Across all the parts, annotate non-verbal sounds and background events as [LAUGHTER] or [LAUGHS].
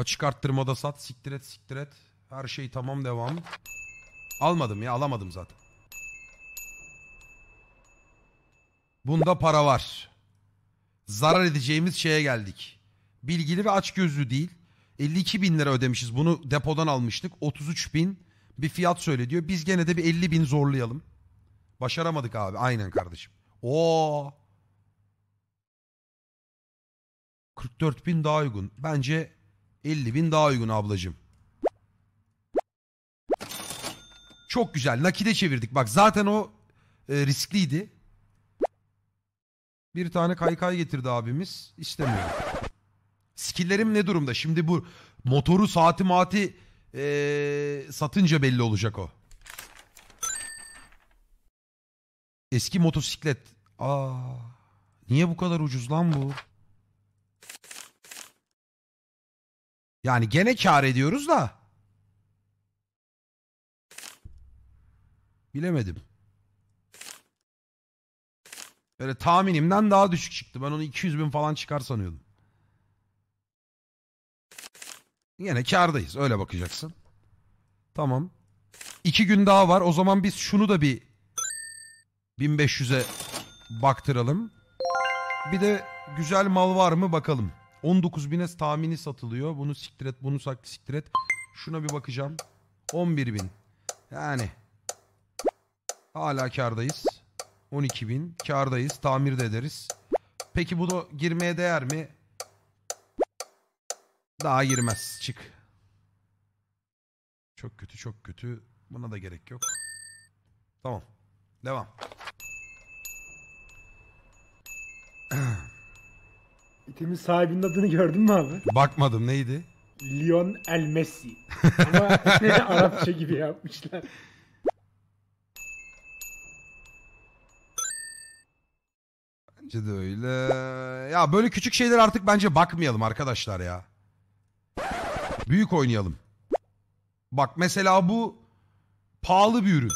Açık arttırmada sat. Siktir et siktir et. Her şey tamam devam. Almadım ya alamadım zaten. Bunda para var. Zarar edeceğimiz şeye geldik. Bilgili ve açgözlü değil. 52 bin lira ödemişiz. Bunu depodan almıştık. 33 bin bir fiyat söyle diyor. Biz gene de bir 50 bin zorlayalım. Başaramadık abi. Aynen kardeşim. Oo. 44 bin daha uygun. Bence 50 bin daha uygun ablacığım. Çok güzel. Nakide çevirdik. Bak zaten o e, riskliydi. Bir tane kaykay getirdi abimiz. İstemiyorum. Skillerim ne durumda? Şimdi bu motoru saati mati e, satınca belli olacak o. Eski motosiklet. Aa, niye bu kadar ucuz lan bu? Yani gene kar ediyoruz da. Bilemedim. Böyle tahminimden daha düşük çıktı. Ben onu 200 bin falan çıkar sanıyordum. Yine kardayız. Öyle bakacaksın. Tamam. İki gün daha var. O zaman biz şunu da bir 1500'e baktıralım. Bir de güzel mal var mı bakalım. 19 bine tahmini satılıyor. Bunu siktir et, bunu saklı siktir et. Şuna bir bakacağım. 11 bin. Yani hala kardayız. 12 bin. Kardayız. Tamir de ederiz. Peki bu da girmeye değer mi? Daha girmez. Çık. Çok kötü çok kötü. Buna da gerek yok. Tamam. Devam. İtemin sahibinin adını gördün mü abi? Bakmadım neydi? Leon El Messi. Ama [LAUGHS] Arapça gibi yapmışlar. Bence de öyle. Ya böyle küçük şeyler artık bence bakmayalım arkadaşlar ya. Büyük oynayalım. Bak mesela bu pahalı bir ürün.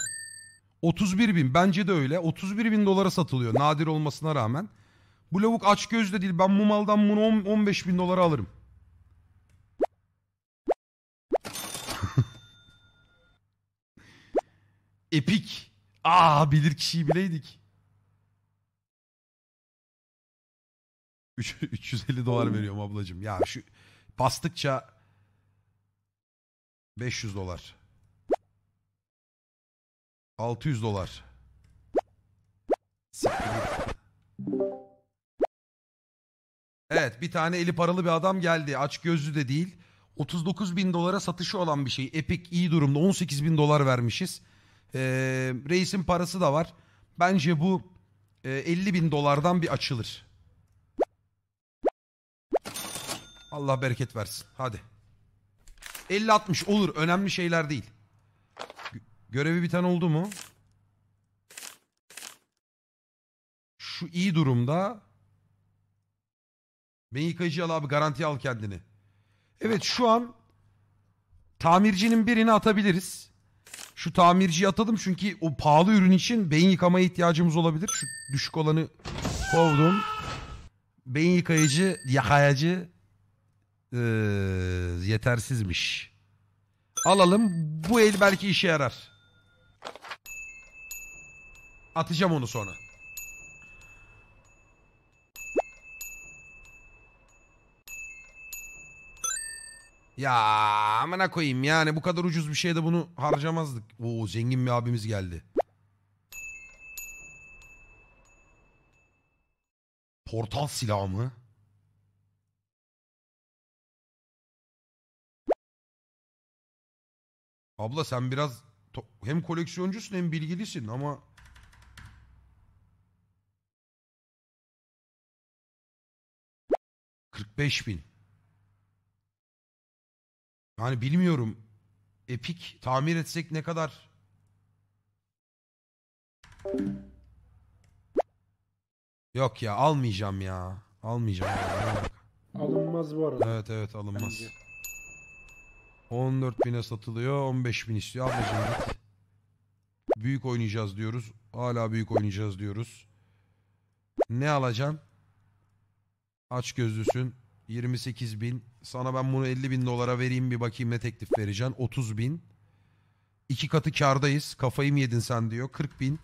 31 bin bence de öyle. 31 bin dolara satılıyor nadir olmasına rağmen. Bu lavuk aç göz de değil. Ben bu maldan bunu 15 bin dolara alırım. [LAUGHS] Epik. Aa ah, bilir kişiyi bileydik. 350 dolar veriyorum ablacığım. Ya şu bastıkça 500 dolar. 600 dolar. Evet bir tane eli paralı bir adam geldi. Aç gözlü de değil. 39 bin dolara satışı olan bir şey. Epic iyi durumda 18 bin dolar vermişiz. Ee, reisin parası da var. Bence bu e, 50 bin dolardan bir açılır. Allah bereket versin. Hadi. 50-60 olur. Önemli şeyler değil. Gö görevi biten oldu mu? Şu iyi durumda. Beni yıkayıcı al abi garanti al kendini. Evet şu an tamircinin birini atabiliriz. Şu tamirciyi atalım çünkü o pahalı ürün için beyin yıkamaya ihtiyacımız olabilir. Şu düşük olanı kovdum. Beyin yıkayıcı, yakayacı ee, yetersizmiş. Alalım. Bu el belki işe yarar. Atacağım onu sonra. Ya amına koyayım yani bu kadar ucuz bir şeyde bunu harcamazdık. Oo zengin bir abimiz geldi. Portal silahı mı? Abla sen biraz hem koleksiyoncusun hem bilgilisin ama kırk bin. Yani bilmiyorum. Epik tamir etsek ne kadar? Yok ya almayacağım ya. Almayacağım. Ya. Alınmaz bu arada. Evet evet alınmaz. 14 bine satılıyor 15 bin istiyor. Ablacığım git. Büyük oynayacağız diyoruz. Hala büyük oynayacağız diyoruz. Ne alacaksın? Aç gözlüsün. 28 bin. Sana ben bunu 50 bin dolara vereyim bir bakayım ne teklif vereceğim 30 bin. İki katı kardayız. Kafayı mı yedin sen diyor. 40 bin.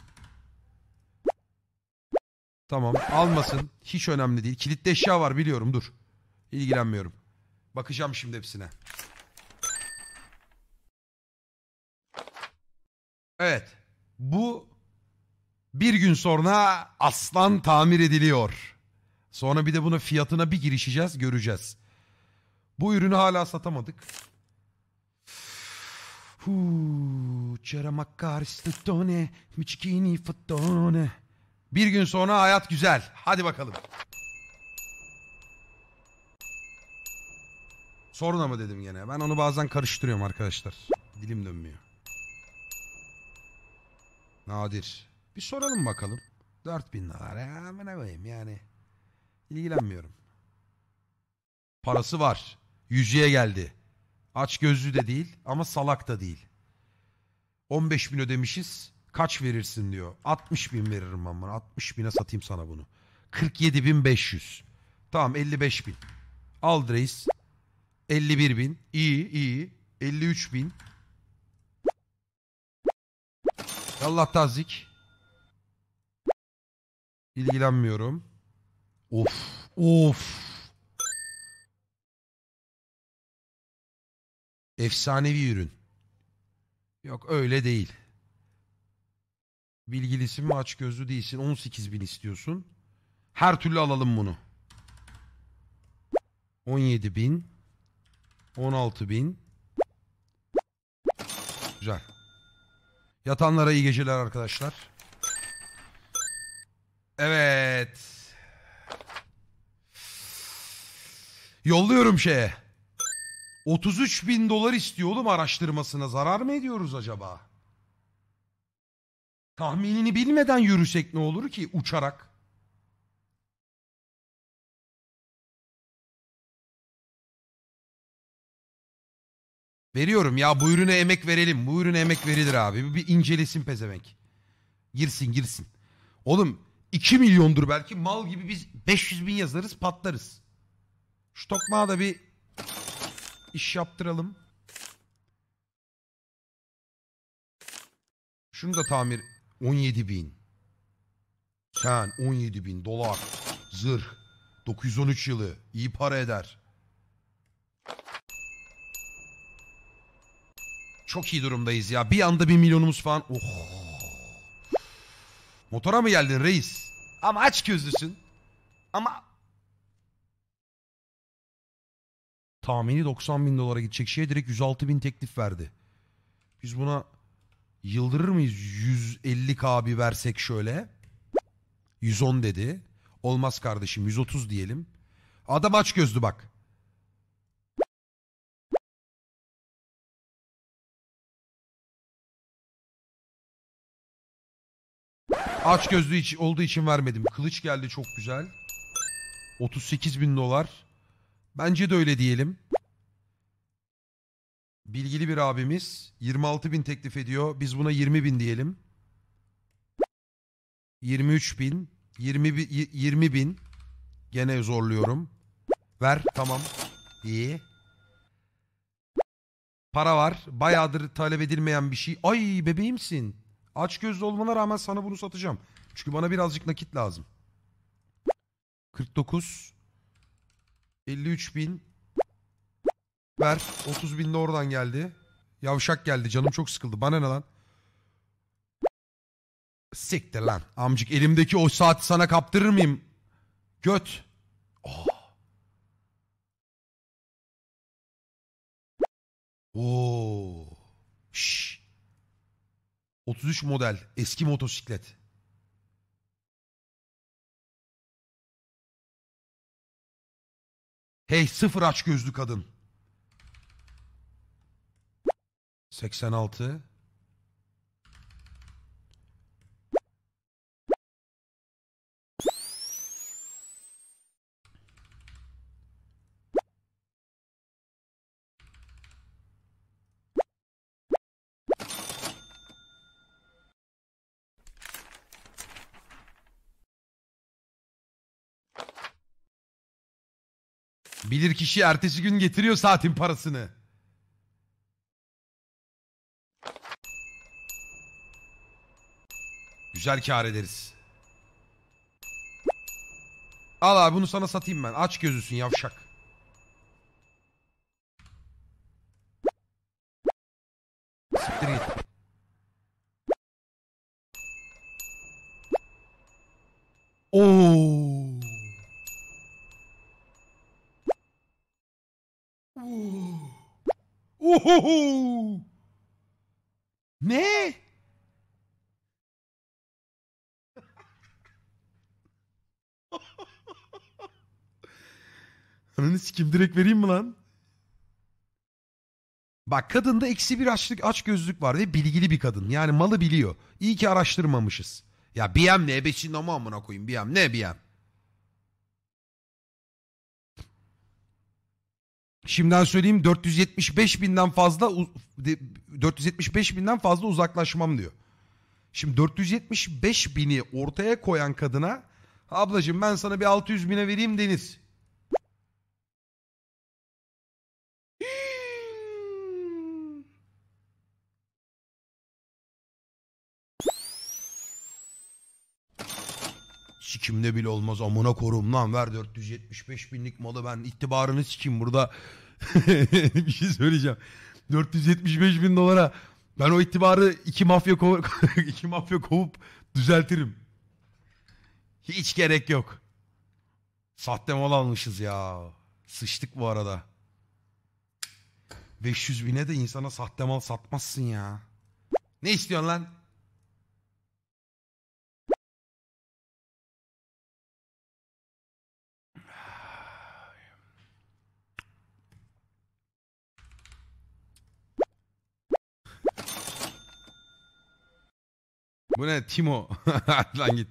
Tamam almasın. Hiç önemli değil. Kilitli eşya var biliyorum dur. İlgilenmiyorum. Bakacağım şimdi hepsine. Evet. Bu bir gün sonra aslan tamir ediliyor. Sonra bir de buna fiyatına bir girişeceğiz göreceğiz. Bu ürünü hala satamadık. Bir gün sonra hayat güzel. Hadi bakalım. Sorun ama dedim gene. Ben onu bazen karıştırıyorum arkadaşlar. Dilim dönmüyor. Nadir. Bir soralım bakalım. 4000 dolar ya Ne koyayım yani. İlgilenmiyorum. Parası var. Yüzüye geldi. Aç gözlü de değil ama salak da değil. 15 bin ödemişiz. Kaç verirsin diyor. 60 bin veririm ben bana. 60 bine satayım sana bunu. 47 bin 500. Tamam 55 bin. Al reis. 51 bin. İyi iyi. 53 bin. Allah tazik. İlgilenmiyorum. Of. Of. Efsanevi ürün. Yok öyle değil. Bilgilisin mi aç gözlü değilsin. 18 bin istiyorsun. Her türlü alalım bunu. 17 bin. 16 bin. Güzel. Yatanlara iyi geceler arkadaşlar. Evet. Yolluyorum şeye. 33 bin dolar istiyor oğlum araştırmasına. Zarar mı ediyoruz acaba? Tahminini bilmeden yürüsek ne olur ki uçarak? Veriyorum ya bu ürüne emek verelim. Bu ürüne emek verilir abi. Bir incelesin pezevenk. Girsin girsin. Oğlum 2 milyondur belki mal gibi biz 500 bin yazarız patlarız. Şu tokmağa da bir iş yaptıralım. Şunu da tamir 17 bin. Sen 17 bin dolar zırh 913 yılı iyi para eder. Çok iyi durumdayız ya. Bir anda bir milyonumuz falan. Oh. Motora mı geldin reis? Ama aç gözlüsün. Ama tahmini 90 bin dolara gidecek şeye direkt 106 bin teklif verdi. Biz buna yıldırır mıyız 150 KB versek şöyle? 110 dedi. Olmaz kardeşim 130 diyelim. Adam aç gözlü bak. Aç gözlü olduğu için vermedim. Kılıç geldi çok güzel. 38 bin dolar. Bence de öyle diyelim. Bilgili bir abimiz 26 bin teklif ediyor. Biz buna 20 bin diyelim. 23 bin. 20, 20 bin. Gene zorluyorum. Ver tamam. İyi. Para var. Bayağıdır talep edilmeyen bir şey. Ay bebeğimsin. Aç gözlü olmana rağmen sana bunu satacağım. Çünkü bana birazcık nakit lazım. 49 53 bin. Ver. 30 bin de oradan geldi. Yavşak geldi. Canım çok sıkıldı. Bana ne lan? Siktir lan. Amcık elimdeki o saati sana kaptırır mıyım? Göt. Oh. Oo. Şş. 33 model eski motosiklet. Hey sıfır aç gözlü kadın. 86 Bilir kişi ertesi gün getiriyor saatin parasını. Güzel kar ederiz. Al abi bunu sana satayım ben. Aç gözüsün yavşak. Oho! Ne? [LAUGHS] Ananı kim? direkt vereyim mi lan? Bak kadında eksi bir açlık aç gözlük var ve bilgili bir kadın. Yani malı biliyor. İyi ki araştırmamışız. Ya BM ne? Beçin ama amına koyayım. BM ne BM? Şimdiden söyleyeyim 475 binden fazla 475 binden fazla uzaklaşmam diyor. Şimdi 475 bini ortaya koyan kadına ablacığım ben sana bir 600 bine vereyim deniz. Sikimde bile olmaz amına korum lan ver 475 binlik malı ben itibarını sikeyim burada. [LAUGHS] bir şey söyleyeceğim. 475 bin dolara ben o itibarı iki mafya kov [LAUGHS] iki mafya kovup düzeltirim. Hiç gerek yok. Sahte mal almışız ya. Sıçtık bu arada. 500 bine de insana sahte mal satmazsın ya. Ne istiyorsun lan? Bu ne Timo? [LAUGHS] Lan git.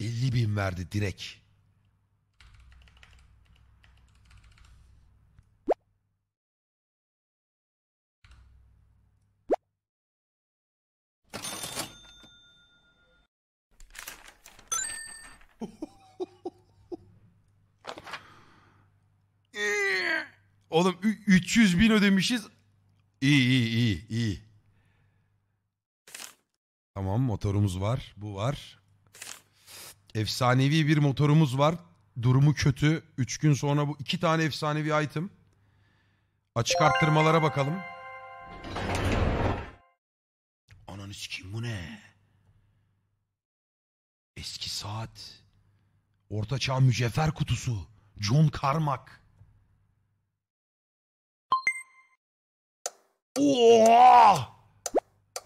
Elli bin verdi direkt. [LAUGHS] Oğlum 300 bin ödemişiz İyi iyi iyi iyi. Tamam motorumuz var. Bu var. Efsanevi bir motorumuz var. Durumu kötü. Üç gün sonra bu iki tane efsanevi item. Açık arttırmalara bakalım. Ananı sikeyim bu ne? Eski saat. Ortaçağ çağ mücevher kutusu. John Carmack. Oha!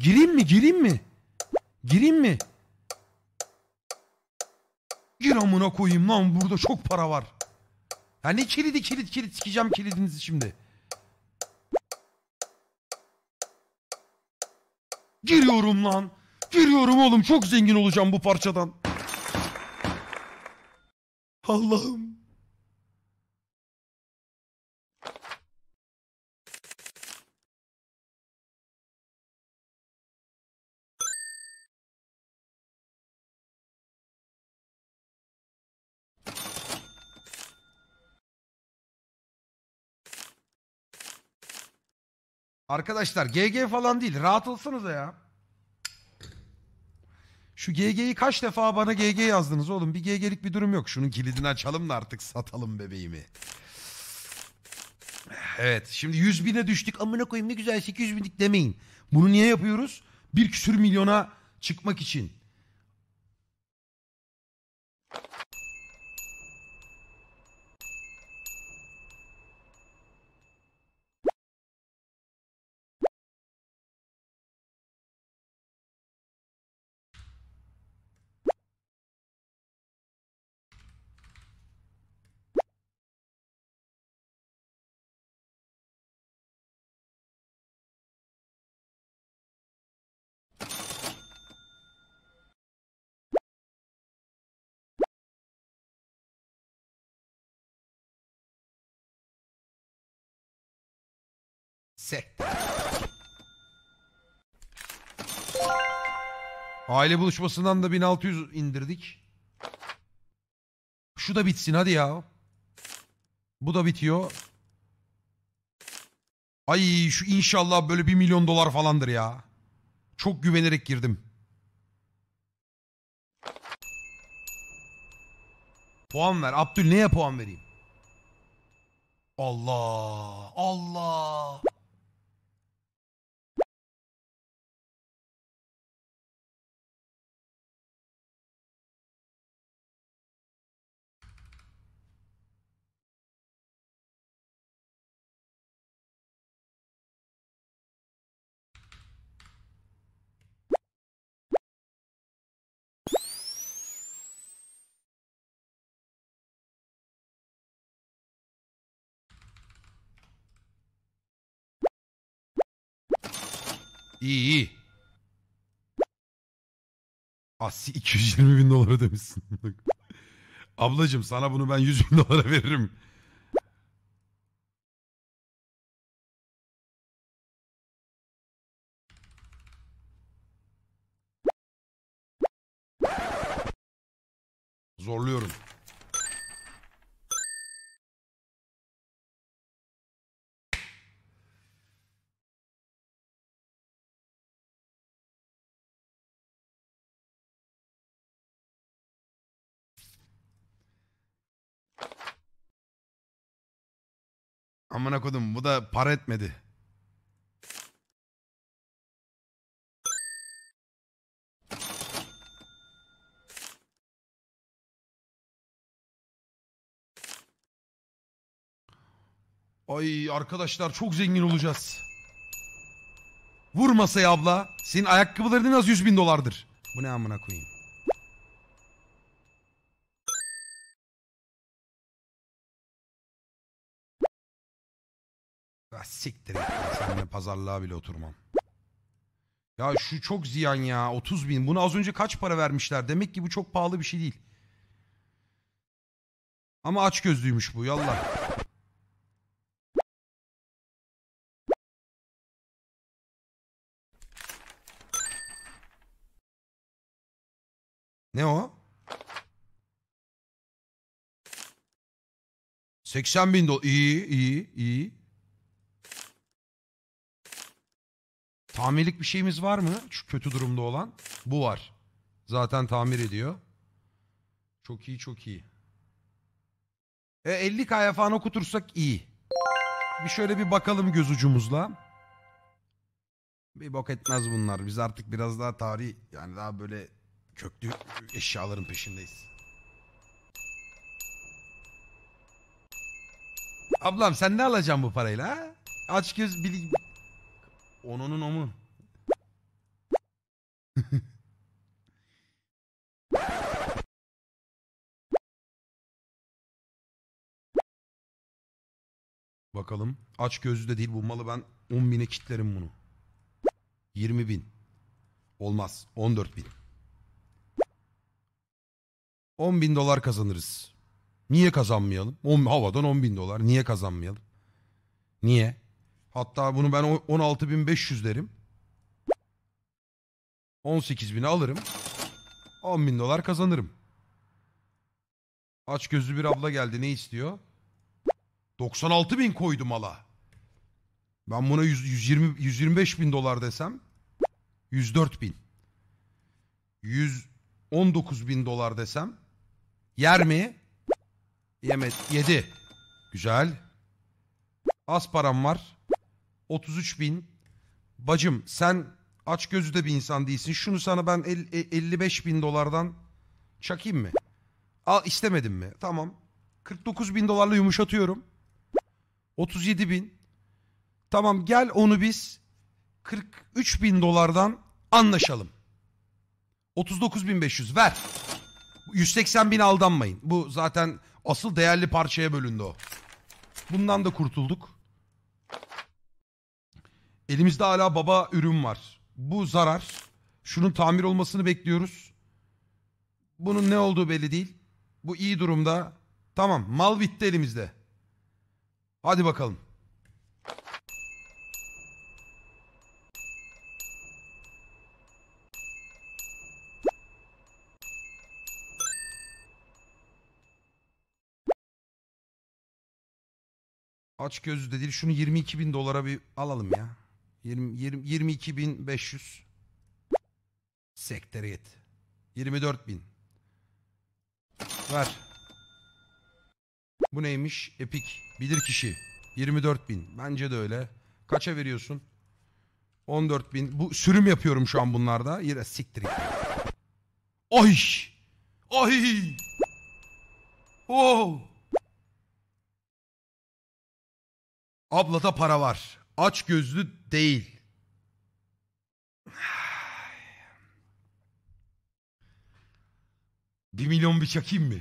Gireyim mi? Gireyim mi? Gireyim mi? Gir amına koyayım lan burada çok para var. Ya ne kilidi kilit kilit sikeceğim kilidinizi şimdi. Giriyorum lan. Giriyorum oğlum çok zengin olacağım bu parçadan. Allah'ım. Arkadaşlar GG falan değil. Rahat olsanıza ya. Şu GG'yi kaç defa bana GG yazdınız oğlum? Bir GG'lik bir durum yok. Şunun kilidini açalım da artık satalım bebeğimi. Evet. Şimdi 100 bine düştük. Amına koyayım ne güzel 800 binlik demeyin. Bunu niye yapıyoruz? Bir küsür milyona çıkmak için. Neyse. Aile buluşmasından da 1600 indirdik. Şu da bitsin hadi ya. Bu da bitiyor. Ay şu inşallah böyle 1 milyon dolar falandır ya. Çok güvenerek girdim. Puan ver. Abdül neye puan vereyim? Allah. Allah. İyi iyi. Asi ah, 220 bin dolar ödemişsin. [LAUGHS] Ablacım sana bunu ben 100 bin dolara veririm. Zorluyorum. Amına kodum bu da para etmedi. Ay arkadaşlar çok zengin olacağız. Vur masayı abla. Senin ayakkabıların en az 100 bin dolardır. Bu ne amına koyayım. Ben ah, siktir Seninle pazarlığa bile oturmam. Ya şu çok ziyan ya. 30 bin. Bunu az önce kaç para vermişler? Demek ki bu çok pahalı bir şey değil. Ama aç gözlüymüş bu. Yallah. Ne o? 80 bin dolar. İyi, iyi, iyi. Tamirlik bir şeyimiz var mı? Şu kötü durumda olan. Bu var. Zaten tamir ediyor. Çok iyi çok iyi. E, 50K'ya falan okutursak iyi. Bir şöyle bir bakalım göz ucumuzla. Bir bok etmez bunlar. Biz artık biraz daha tarih yani daha böyle köklü eşyaların peşindeyiz. Ablam sen ne alacaksın bu parayla? Aç göz bil Onunun o mu? [LAUGHS] Bakalım. Aç gözlü de değil bu malı ben 10 bine kitlerim bunu. 20 bin. Olmaz. 14 bin. 10 bin dolar kazanırız. Niye kazanmayalım? 10, havadan 10 bin dolar. Niye kazanmayalım? Niye? Hatta bunu ben 16.500 derim. 18.000'i alırım. 10.000 dolar kazanırım. Aç gözlü bir abla geldi ne istiyor? 96.000 koydu mala. Ben buna 100, 120, 125 dolar desem 104.000. 119.000 dolar desem yer mi? Yemez. Yedi. Güzel. Az param var. 33 bin. Bacım sen aç gözü de bir insan değilsin. Şunu sana ben 55 e, bin dolardan çakayım mı? Al istemedin mi? Tamam. 49 bin dolarla yumuşatıyorum. 37 bin. Tamam gel onu biz 43 bin dolardan anlaşalım. 39 bin 500 ver. 180 bin aldanmayın. Bu zaten asıl değerli parçaya bölündü o. Bundan da kurtulduk. Elimizde hala baba ürün var. Bu zarar. Şunun tamir olmasını bekliyoruz. Bunun ne olduğu belli değil. Bu iyi durumda. Tamam mal bitti elimizde. Hadi bakalım. Aç gözü de değil. Şunu 22 bin dolara bir alalım ya. 20, 20, 22.500 sekteriyet. 24.000. Ver. Bu neymiş? Epik. Bilir kişi. 24.000. Bence de öyle. Kaça veriyorsun? 14.000. Bu sürüm yapıyorum şu an bunlarda. Yine siktir. Ay! Ay! Oh! da para var aç gözlü değil. Bir milyon bir çakayım mı?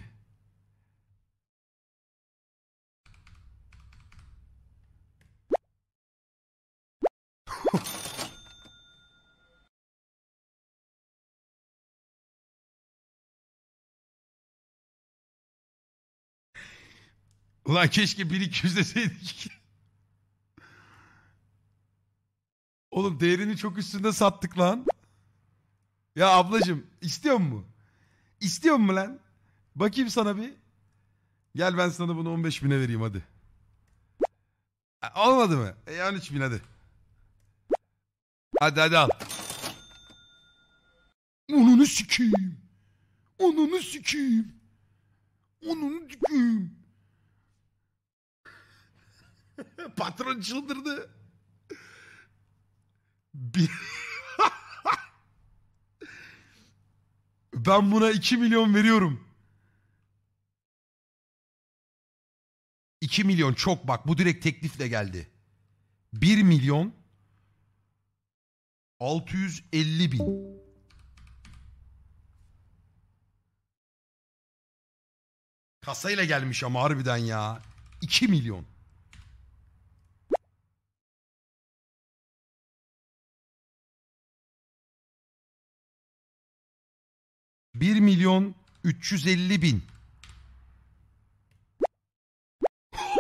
Ulan keşke 1-200 deseydik. Oğlum değerini çok üstünde sattık lan. Ya ablacım istiyor mu? İstiyor mu lan? Bakayım sana bir. Gel ben sana bunu 15 bine vereyim hadi. E, olmadı mı? E, 13 bin hadi. Hadi hadi al. Onunu sikeyim. Onunu sikeyim. Onunu sikeyim. [LAUGHS] Patron çıldırdı ben buna 2 milyon veriyorum. 2 milyon çok bak bu direkt teklifle geldi. 1 milyon 650 bin. Kasayla gelmiş ama harbiden ya. 2 milyon. 1 milyon 350 bin.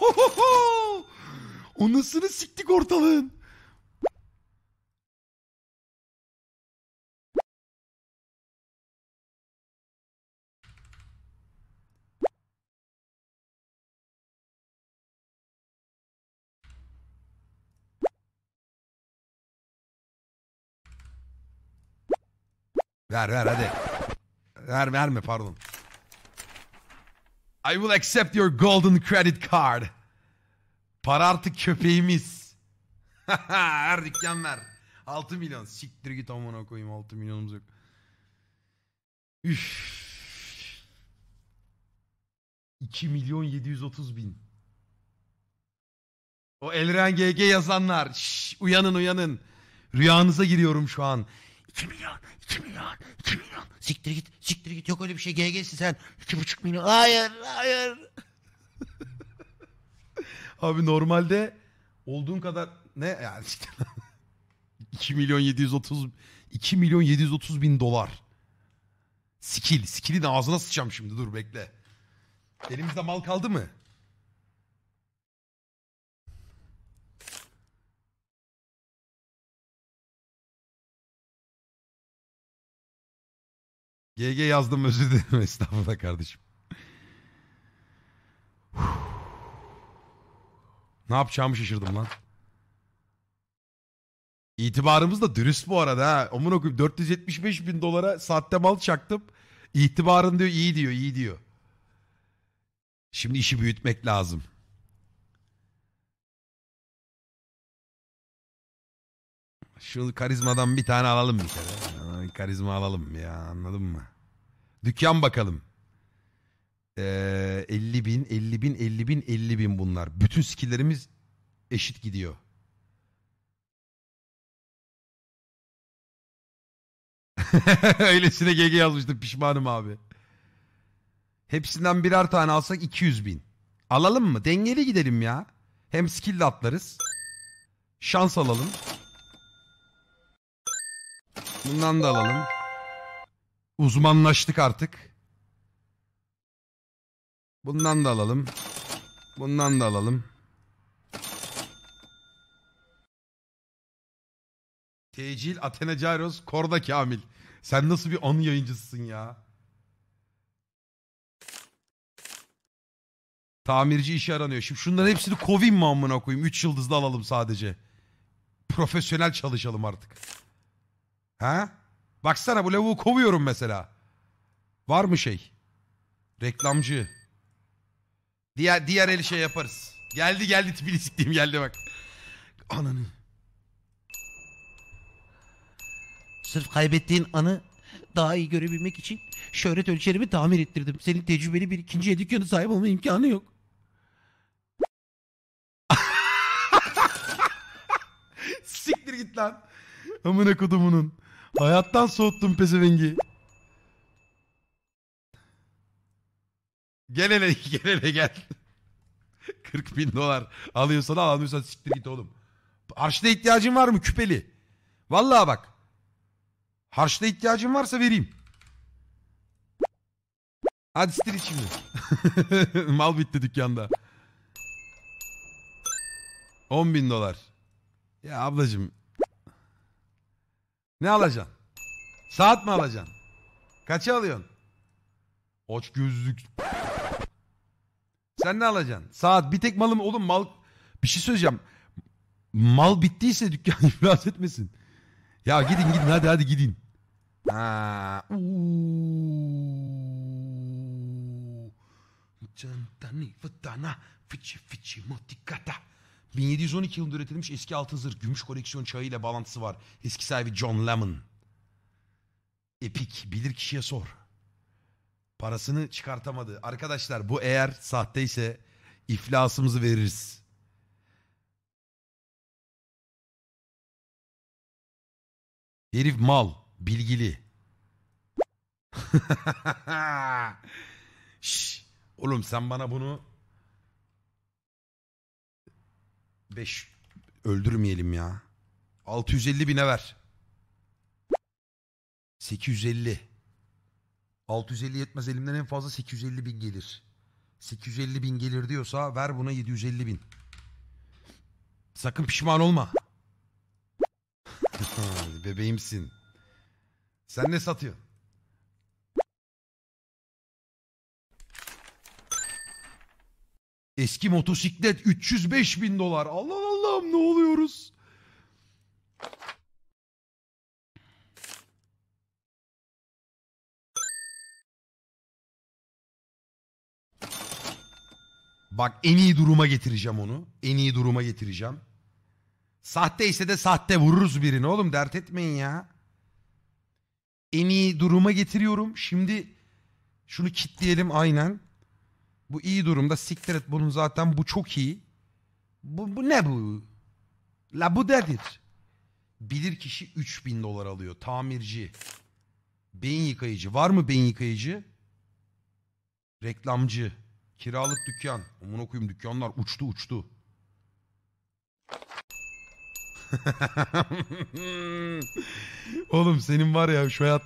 O Onasını siktik ortalığın. Ver ver hadi. Ver, verme pardon. I will accept your golden credit card. Para artık köpeğimiz. [LAUGHS] Her dükkan ver. 6 milyon. Siktir git amına koyayım 6 milyonumuz yok. Üff. 2 milyon 730 bin. O Elren GG yazanlar. Şş, uyanın uyanın. Rüyanıza giriyorum şu an. 2 milyon, 2 milyon, 2 milyon. Siktir git, siktir git. Yok öyle bir şey. GG'sin sen. 2,5 milyon. Hayır, hayır. [LAUGHS] Abi normalde olduğun kadar ne yani işte 2 [LAUGHS] milyon 730 2 milyon 730 bin dolar. Sikil. Sikilin ağzına sıçacağım şimdi dur bekle. Elimizde mal kaldı mı? GG yazdım özür dilerim [LAUGHS] estağfurullah kardeşim. ne yapacağımı şaşırdım lan. İtibarımız da dürüst bu arada ha. Aman okuyup 475 bin dolara sahte mal çaktım. İtibarın diyor iyi diyor iyi diyor. Şimdi işi büyütmek lazım. Şu karizmadan bir tane alalım bir tane. Yani karizma alalım ya anladın mı? Dükkan bakalım. Ee, 50 bin, 50 bin, 50 bin, 50 bin bunlar. Bütün skillerimiz eşit gidiyor. [LAUGHS] Öylesine GG yazmıştım pişmanım abi. Hepsinden birer tane alsak 200 bin. Alalım mı? Dengeli gidelim ya. Hem skill atlarız. Şans alalım. Bundan da alalım. Uzmanlaştık artık. Bundan da alalım. Bundan da alalım. Tecil Athena Cairos Korda Kamil. Sen nasıl bir anı yayıncısısın ya? Tamirci işi aranıyor. Şimdi şunların hepsini kovayım mı amına koyayım? 3 yıldızlı alalım sadece. Profesyonel çalışalım artık. Ha? Baksana bu lavuğu kovuyorum mesela. Var mı şey? Reklamcı. Diğer diğer el şey yaparız. Geldi geldi tipini siktiğim geldi bak. Ananı. Sırf kaybettiğin anı daha iyi görebilmek için şöhret ölçerimi tamir ettirdim. Senin tecrübeli bir ikinci el dükkanı sahip olma imkanı yok. [LAUGHS] Siktir git lan. Amına kudumunun. Hayattan soğuttum pezevengi. Gel hele [LAUGHS] gel hele gel. 40 bin dolar alıyorsan al almıyorsan siktir git oğlum. Harçta ihtiyacın var mı küpeli? Vallahi bak. Harçta ihtiyacın varsa vereyim. Hadi street şimdi. [LAUGHS] Mal bitti dükkanda. 10 bin dolar. Ya ablacım ne alacaksın? Saat mi alacaksın? Kaça alıyorsun? Aç gözlük. Sen ne alacaksın? Saat bir tek malım oğlum mal bir şey söyleyeceğim. Mal bittiyse dükkan [LAUGHS] iflas etmesin. Ya gidin gidin hadi hadi gidin. Ha. Cantani fıtana fıçı fıçı motikata. 1712 yılında üretilmiş eski altın zırh gümüş koleksiyon ile bağlantısı var. Eski sahibi John Lemon. Epik. Bilir kişiye sor. Parasını çıkartamadı. Arkadaşlar bu eğer sahteyse iflasımızı veririz. Herif mal, bilgili. [LAUGHS] Şş, oğlum sen bana bunu 5 öldürmeyelim ya. 650 bine ver. 850. 650 yetmez elimden en fazla 850 bin gelir. 850 bin gelir diyorsa ver buna 750 bin. Sakın pişman olma. [LAUGHS] Bebeğimsin. Sen ne satıyorsun? Eski motosiklet 305 bin dolar. Allah Allah'ım ne oluyoruz? Bak en iyi duruma getireceğim onu. En iyi duruma getireceğim. Sahte ise de sahte vururuz birini oğlum dert etmeyin ya. En iyi duruma getiriyorum. Şimdi şunu kitleyelim aynen. Bu iyi durumda. Siktir et bunun zaten bu çok iyi. Bu, bu ne bu? La bu nedir? Bilir kişi 3000 dolar alıyor. Tamirci. Beyin yıkayıcı. Var mı beyin yıkayıcı? Reklamcı. Kiralık dükkan. Aman okuyayım dükkanlar uçtu uçtu. [LAUGHS] Oğlum senin var ya şu hayat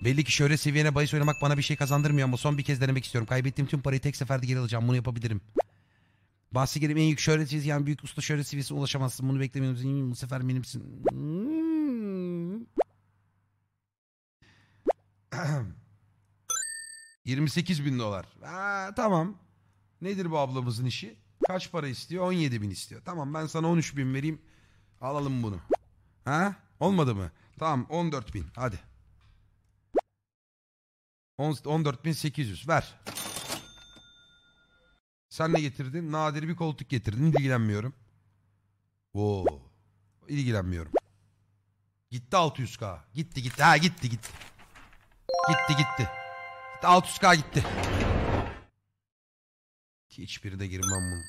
Belli ki şöyle seviyene bahis oynamak bana bir şey kazandırmıyor ama son bir kez denemek istiyorum. Kaybettiğim tüm parayı tek seferde geri alacağım. Bunu yapabilirim. Bahsi gelip en şöyle şöhret yani büyük usta şöyle seviyesine ulaşamazsın. Bunu beklemiyorum. Bu sefer benimsin. Hmm. 28 [CLEARS THROAT] bin dolar. Aa, tamam. Nedir bu ablamızın işi? Kaç para istiyor? 17 bin istiyor. Tamam ben sana 13 bin vereyim. Alalım bunu. Ha? Olmadı mı? Tamam 14 bin. Hadi. 14.800 ver. Sen ne getirdin? Nadir bir koltuk getirdin. İlgilenmiyorum. Oo. İlgilenmiyorum. Gitti 600k. Gitti gitti. Ha gitti gitti. Gitti gitti. gitti 600k gitti. Hiçbirine girmem bunu.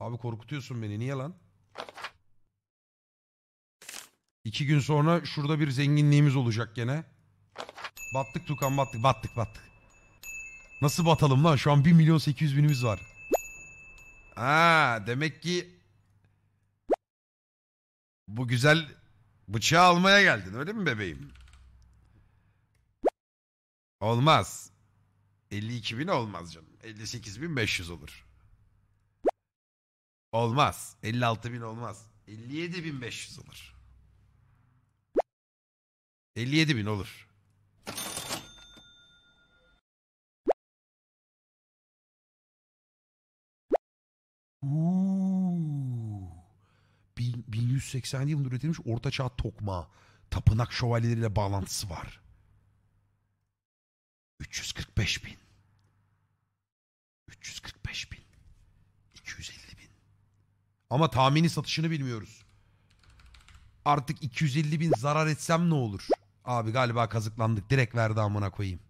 Abi korkutuyorsun beni. Niye lan? İki gün sonra şurada bir zenginliğimiz olacak gene. Battık Tukan battık battık battık. Nasıl batalım lan? Şu an 1 milyon 800 binimiz var. Ha demek ki bu güzel bıçağı almaya geldin öyle mi bebeğim? Olmaz. 52 bin olmaz canım. 58 bin 500 olur. Olmaz. 56 bin olmaz. 57 bin 500 olur. 57 bin olur. Uuu. 1187 yılında üretilmiş Orta Çağ tokmağı. Tapınak şövalyeleriyle bağlantısı var. 345 bin. 345 bin. 250 bin. Ama tahmini satışını bilmiyoruz. Artık 250 bin zarar etsem ne olur? Abi galiba kazıklandık. Direkt verdi amına koyayım.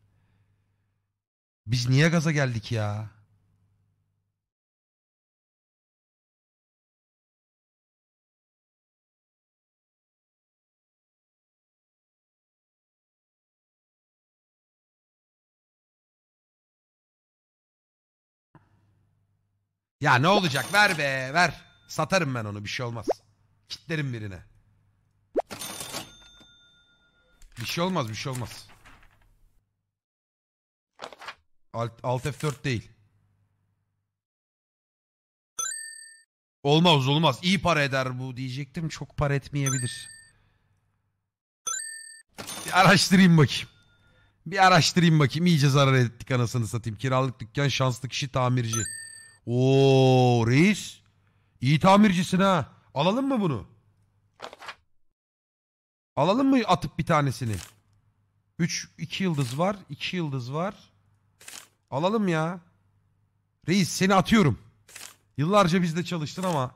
Biz niye gaza geldik ya? Ya ne olacak? Ver be, ver. Satarım ben onu, bir şey olmaz. Kitlerim birine. Bir şey olmaz bir şey olmaz. Alt, alt F4 değil. Olmaz olmaz. İyi para eder bu diyecektim. Çok para etmeyebilir. Bir araştırayım bakayım. Bir araştırayım bakayım. İyice zarar ettik anasını satayım. Kiralık dükkan şanslı kişi tamirci. Oo reis. İyi tamircisin ha. Alalım mı bunu? Alalım mı atıp bir tanesini? 3 2 yıldız var. 2 yıldız var. Alalım ya. Reis seni atıyorum. Yıllarca bizde çalıştın ama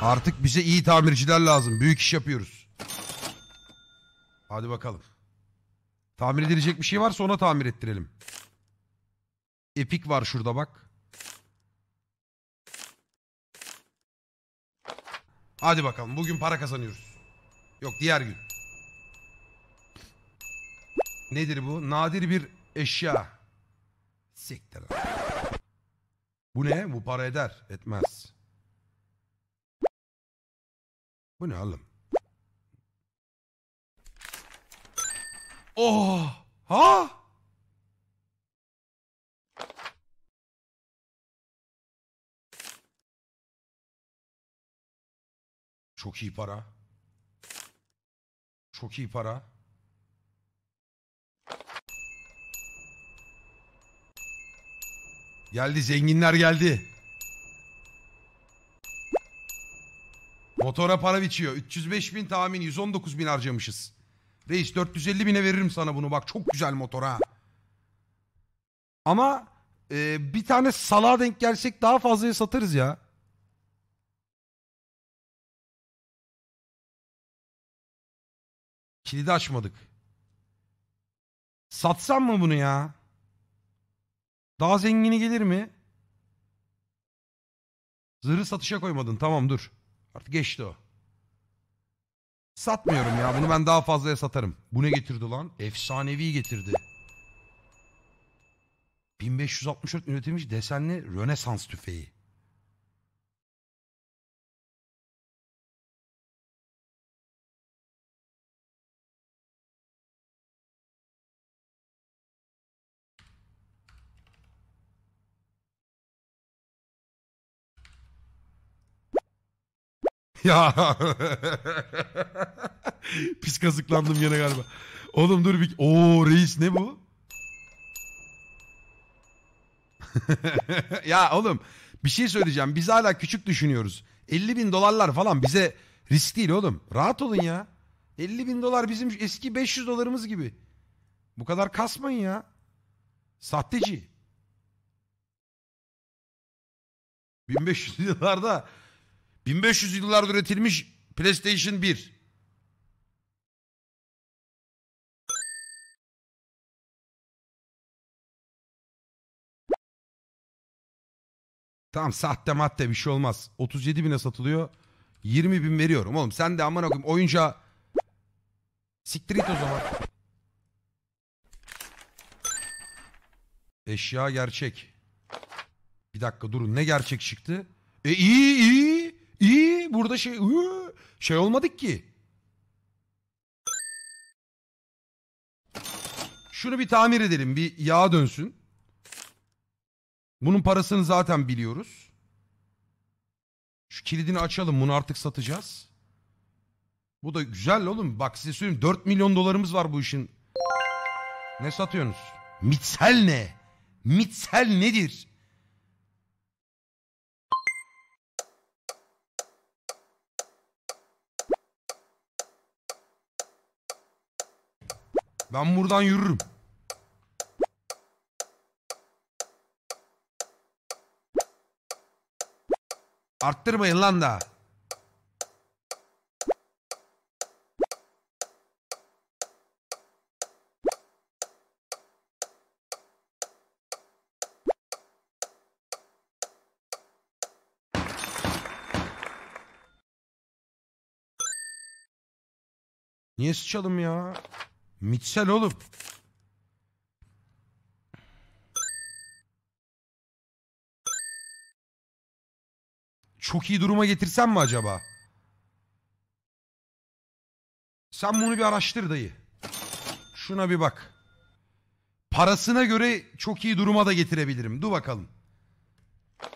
artık bize iyi tamirciler lazım. Büyük iş yapıyoruz. Hadi bakalım. Tamir edilecek bir şey varsa ona tamir ettirelim. Epik var şurada bak. Hadi bakalım bugün para kazanıyoruz. Yok diğer gün. Nedir bu? Nadir bir eşya. Siktir Bu ne? Bu para eder. Etmez. Bu ne oğlum? Oh! Ha? Çok iyi para. Çok iyi para. Geldi zenginler geldi. Motora para biçiyor. 305 bin tahmin 119 bin harcamışız. Reis 450 bine veririm sana bunu bak çok güzel motora. Ama e, bir tane salağa denk gelsek daha fazlaya satarız ya. Kilidi açmadık. Satsam mı bunu ya? Daha zengini gelir mi? Zırhı satışa koymadın. Tamam dur. Artık geçti o. Satmıyorum ya. Bunu ben daha fazlaya satarım. Bu ne getirdi lan? Efsanevi getirdi. 1564 üretilmiş desenli Rönesans tüfeği. Ya. [LAUGHS] Pis kazıklandım yine galiba. Oğlum dur bir... Oo reis ne bu? [LAUGHS] ya oğlum bir şey söyleyeceğim. Biz hala küçük düşünüyoruz. 50 bin dolarlar falan bize risk değil oğlum. Rahat olun ya. 50 bin dolar bizim eski 500 dolarımız gibi. Bu kadar kasmayın ya. Sahteci. 1500 yıllarda 1500 yıllarda üretilmiş PlayStation 1. Tamam sahte madde bir şey olmaz. 37 bine satılıyor. 20 bin veriyorum oğlum. Sen de aman okuyayım oyunca siktir o zaman. Eşya gerçek. Bir dakika durun ne gerçek çıktı? E iyi iyi Burada şey ıı, şey olmadık ki. Şunu bir tamir edelim. Bir yağ dönsün. Bunun parasını zaten biliyoruz. Şu kilidini açalım. Bunu artık satacağız. Bu da güzel oğlum. Bak size söyleyeyim 4 milyon dolarımız var bu işin. Ne satıyorsunuz? Mitsel ne? Mitsel nedir? Ben buradan yürürüm. Arttırmayın lan da. Niye sıçalım ya? Mitchell oğlum. Çok iyi duruma getirsem mi acaba? Sen bunu bir araştır dayı. Şuna bir bak. Parasına göre çok iyi duruma da getirebilirim. Dur bakalım.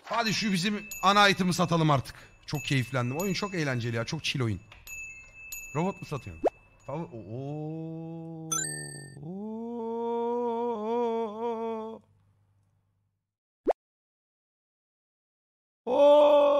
Hadi şu bizim ana item'ı satalım artık. Çok keyiflendim. Oyun çok eğlenceli ya. Çok chill oyun. Robot mu satıyorsun? 바울 오. 오. 오. 오.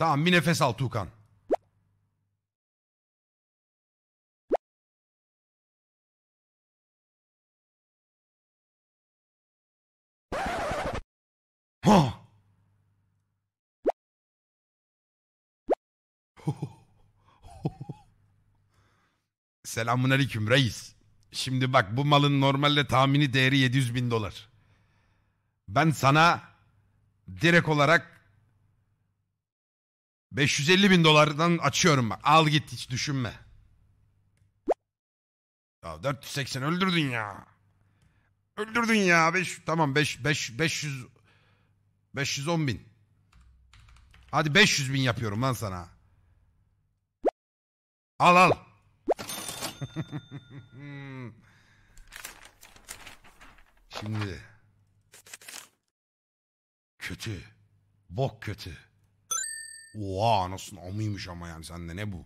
Tamam bir nefes al Tukan. Ha. [LAUGHS] Selamun aleyküm reis. Şimdi bak bu malın normalde tahmini değeri 700 bin dolar. Ben sana direkt olarak 550 bin dolardan açıyorum bak. Al git hiç düşünme. Ya 480 öldürdün ya. Öldürdün ya. beş tamam 5, 5, 500 510 bin. Hadi 500 bin yapıyorum lan sana. Al al. [LAUGHS] Şimdi. Kötü. Bok kötü. Oha anasını amıymış ama yani sende ne bu?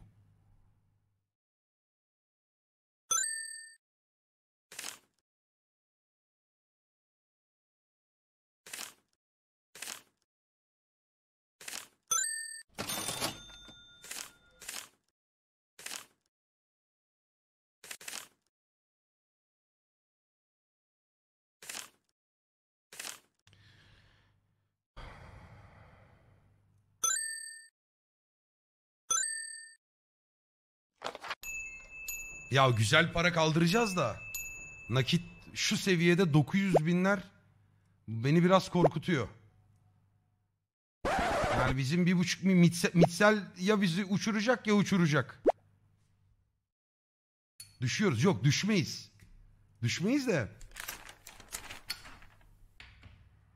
Ya güzel para kaldıracağız da nakit şu seviyede 900 binler beni biraz korkutuyor. Yani bizim bir buçuk mitsel, mitsel ya bizi uçuracak ya uçuracak. Düşüyoruz. Yok düşmeyiz. Düşmeyiz de.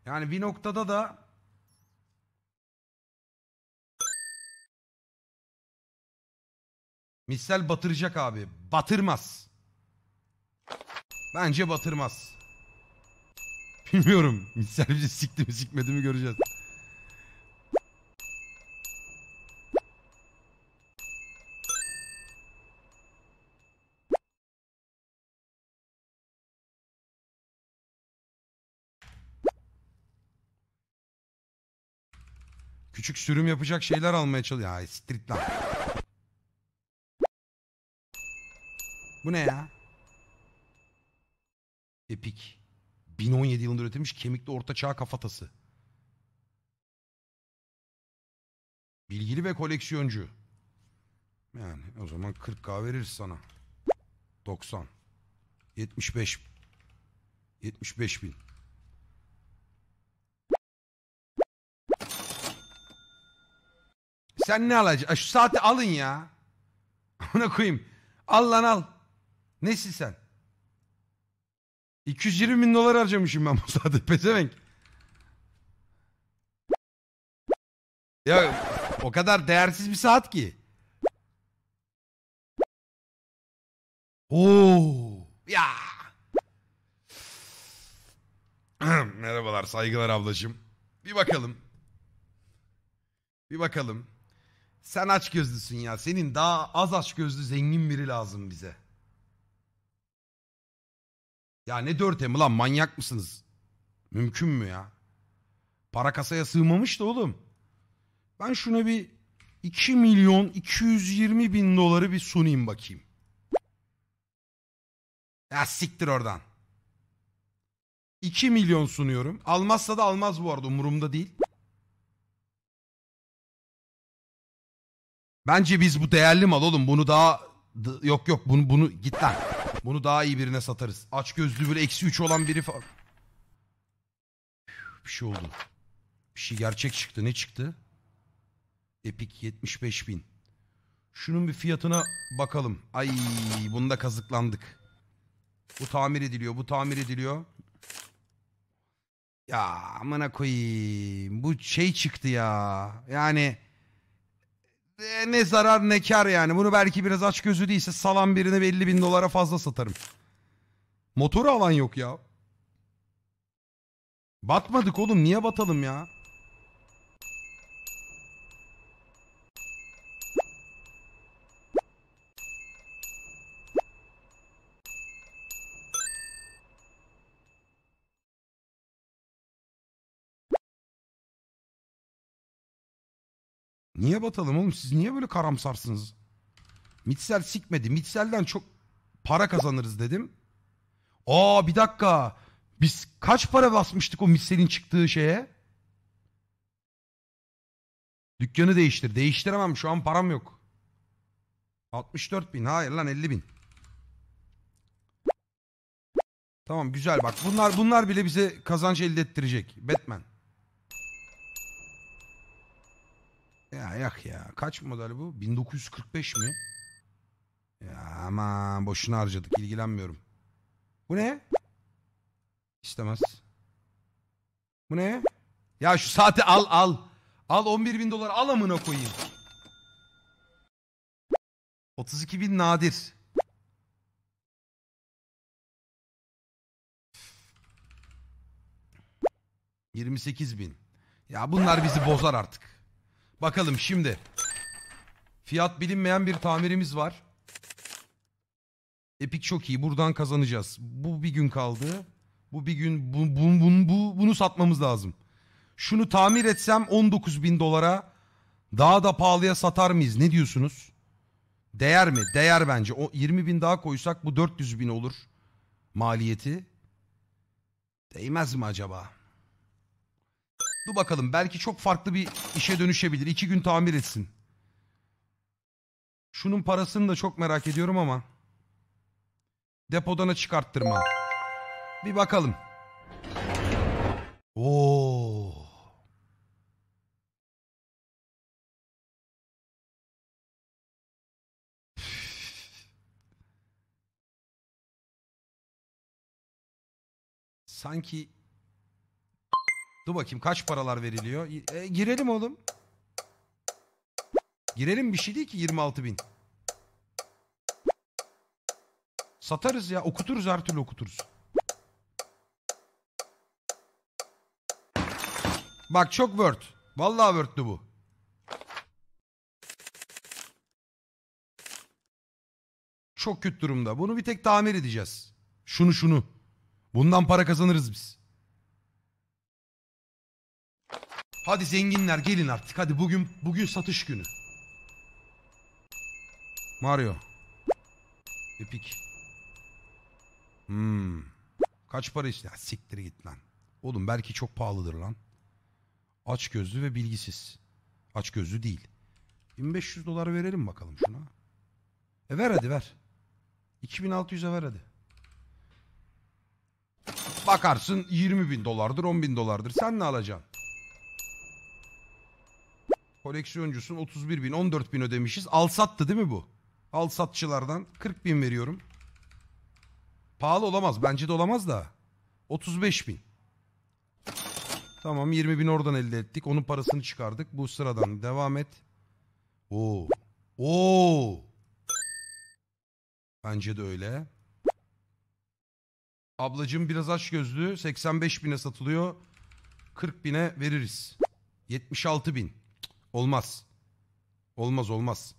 Yani bir noktada da Misal batıracak abi. Batırmaz. Bence batırmaz. [LAUGHS] Bilmiyorum. Misal bizi sikti mi sikmedi mi göreceğiz. Küçük sürüm yapacak şeyler almaya çalışıyor. Ya street lan. Bu ne ya? Epik. 1017 yılında üretilmiş kemikli ortaçağ kafatası. Bilgili ve koleksiyoncu. Yani o zaman 40k veririz sana. 90. 75. 75 bin. Sen ne alacaksın? Şu saati alın ya. Ona [LAUGHS] koyayım. Al lan al. Nesin sen? 220 bin dolar harcamışım ben bu saate pezevenk. Ya o kadar değersiz bir saat ki. Oo ya. [CLEARS THROAT] Merhabalar saygılar ablacığım. Bir bakalım. Bir bakalım. Sen aç gözlüsün ya. Senin daha az aç gözlü zengin biri lazım bize. Ya ne 4M lan manyak mısınız? Mümkün mü ya? Para kasaya sığmamış da oğlum. Ben şuna bir 2 milyon 220 bin doları bir sunayım bakayım. Ya siktir oradan. 2 milyon sunuyorum. Almazsa da almaz bu arada umurumda değil. Bence biz bu değerli mal oğlum. Bunu daha yok yok bunu bunu git lan. Bunu daha iyi birine satarız. Aç gözlü böyle eksi 3 olan biri falan. Bir şey oldu. Bir şey gerçek çıktı. Ne çıktı? Epic 75 bin. Şunun bir fiyatına bakalım. Ay bunda kazıklandık. Bu tamir ediliyor. Bu tamir ediliyor. Ya amına koyayım. Bu şey çıktı ya. Yani e, ne zarar ne kar yani. Bunu belki biraz aç gözü değilse salan birini 50 bin dolara fazla satarım. Motoru alan yok ya. Batmadık oğlum niye batalım ya? Niye batalım oğlum? Siz niye böyle karamsarsınız? Mitsel sikmedi. Mitsel'den çok para kazanırız dedim. Aa bir dakika. Biz kaç para basmıştık o Mitsel'in çıktığı şeye? Dükkanı değiştir. Değiştiremem şu an param yok. 64 bin. Hayır lan 50 bin. Tamam güzel bak. Bunlar bunlar bile bize kazanç elde ettirecek. Batman. Ya yak ya. Kaç model bu? 1945 mi? Ya aman boşuna harcadık. ilgilenmiyorum. Bu ne? İstemez. Bu ne? Ya şu saati al al. Al 11 bin dolar al amına koyayım. 32 bin nadir. Yirmi sekiz bin. Ya bunlar bizi bozar artık. Bakalım şimdi. Fiyat bilinmeyen bir tamirimiz var. Epic çok iyi. Buradan kazanacağız. Bu bir gün kaldı. Bu bir gün bu, bu, bu, bu, bunu satmamız lazım. Şunu tamir etsem 19 bin dolara daha da pahalıya satar mıyız? Ne diyorsunuz? Değer mi? Değer bence. O 20 bin daha koysak bu 400 bin olur maliyeti. Değmez mi acaba? Dur bakalım belki çok farklı bir işe dönüşebilir. İki gün tamir etsin. Şunun parasını da çok merak ediyorum ama. Depodana çıkarttırma. Bir bakalım. Oo. Sanki Dur bakayım kaç paralar veriliyor. E, girelim oğlum. Girelim bir şey değil ki 26 bin. Satarız ya okuturuz her türlü okuturuz. Bak çok word. Vallahi word'lü bu. Çok kötü durumda. Bunu bir tek tamir edeceğiz. Şunu şunu. Bundan para kazanırız biz. Hadi zenginler gelin artık. Hadi bugün bugün satış günü. Mario. Epic. Hmm. Kaç para işte? Ya, siktir git lan. Oğlum belki çok pahalıdır lan. Aç gözlü ve bilgisiz. Aç gözlü değil. 1500 dolar verelim bakalım şuna. E ver hadi ver. 2600'e ver hadi. Bakarsın 20 bin dolardır 10 bin dolardır. Sen ne alacaksın? Koleksiyoncusun 31 bin 14 bin ödemişiz. Al sattı değil mi bu? Al satçılardan 40 bin veriyorum. Pahalı olamaz. Bence de olamaz da. 35 bin. Tamam 20 bin oradan elde ettik. Onun parasını çıkardık. Bu sıradan devam et. Oo. Oo. Bence de öyle. Ablacığım biraz aç gözlü. 85 bine satılıyor. 40 bine veririz. 76 bin. Olmaz. Olmaz olmaz.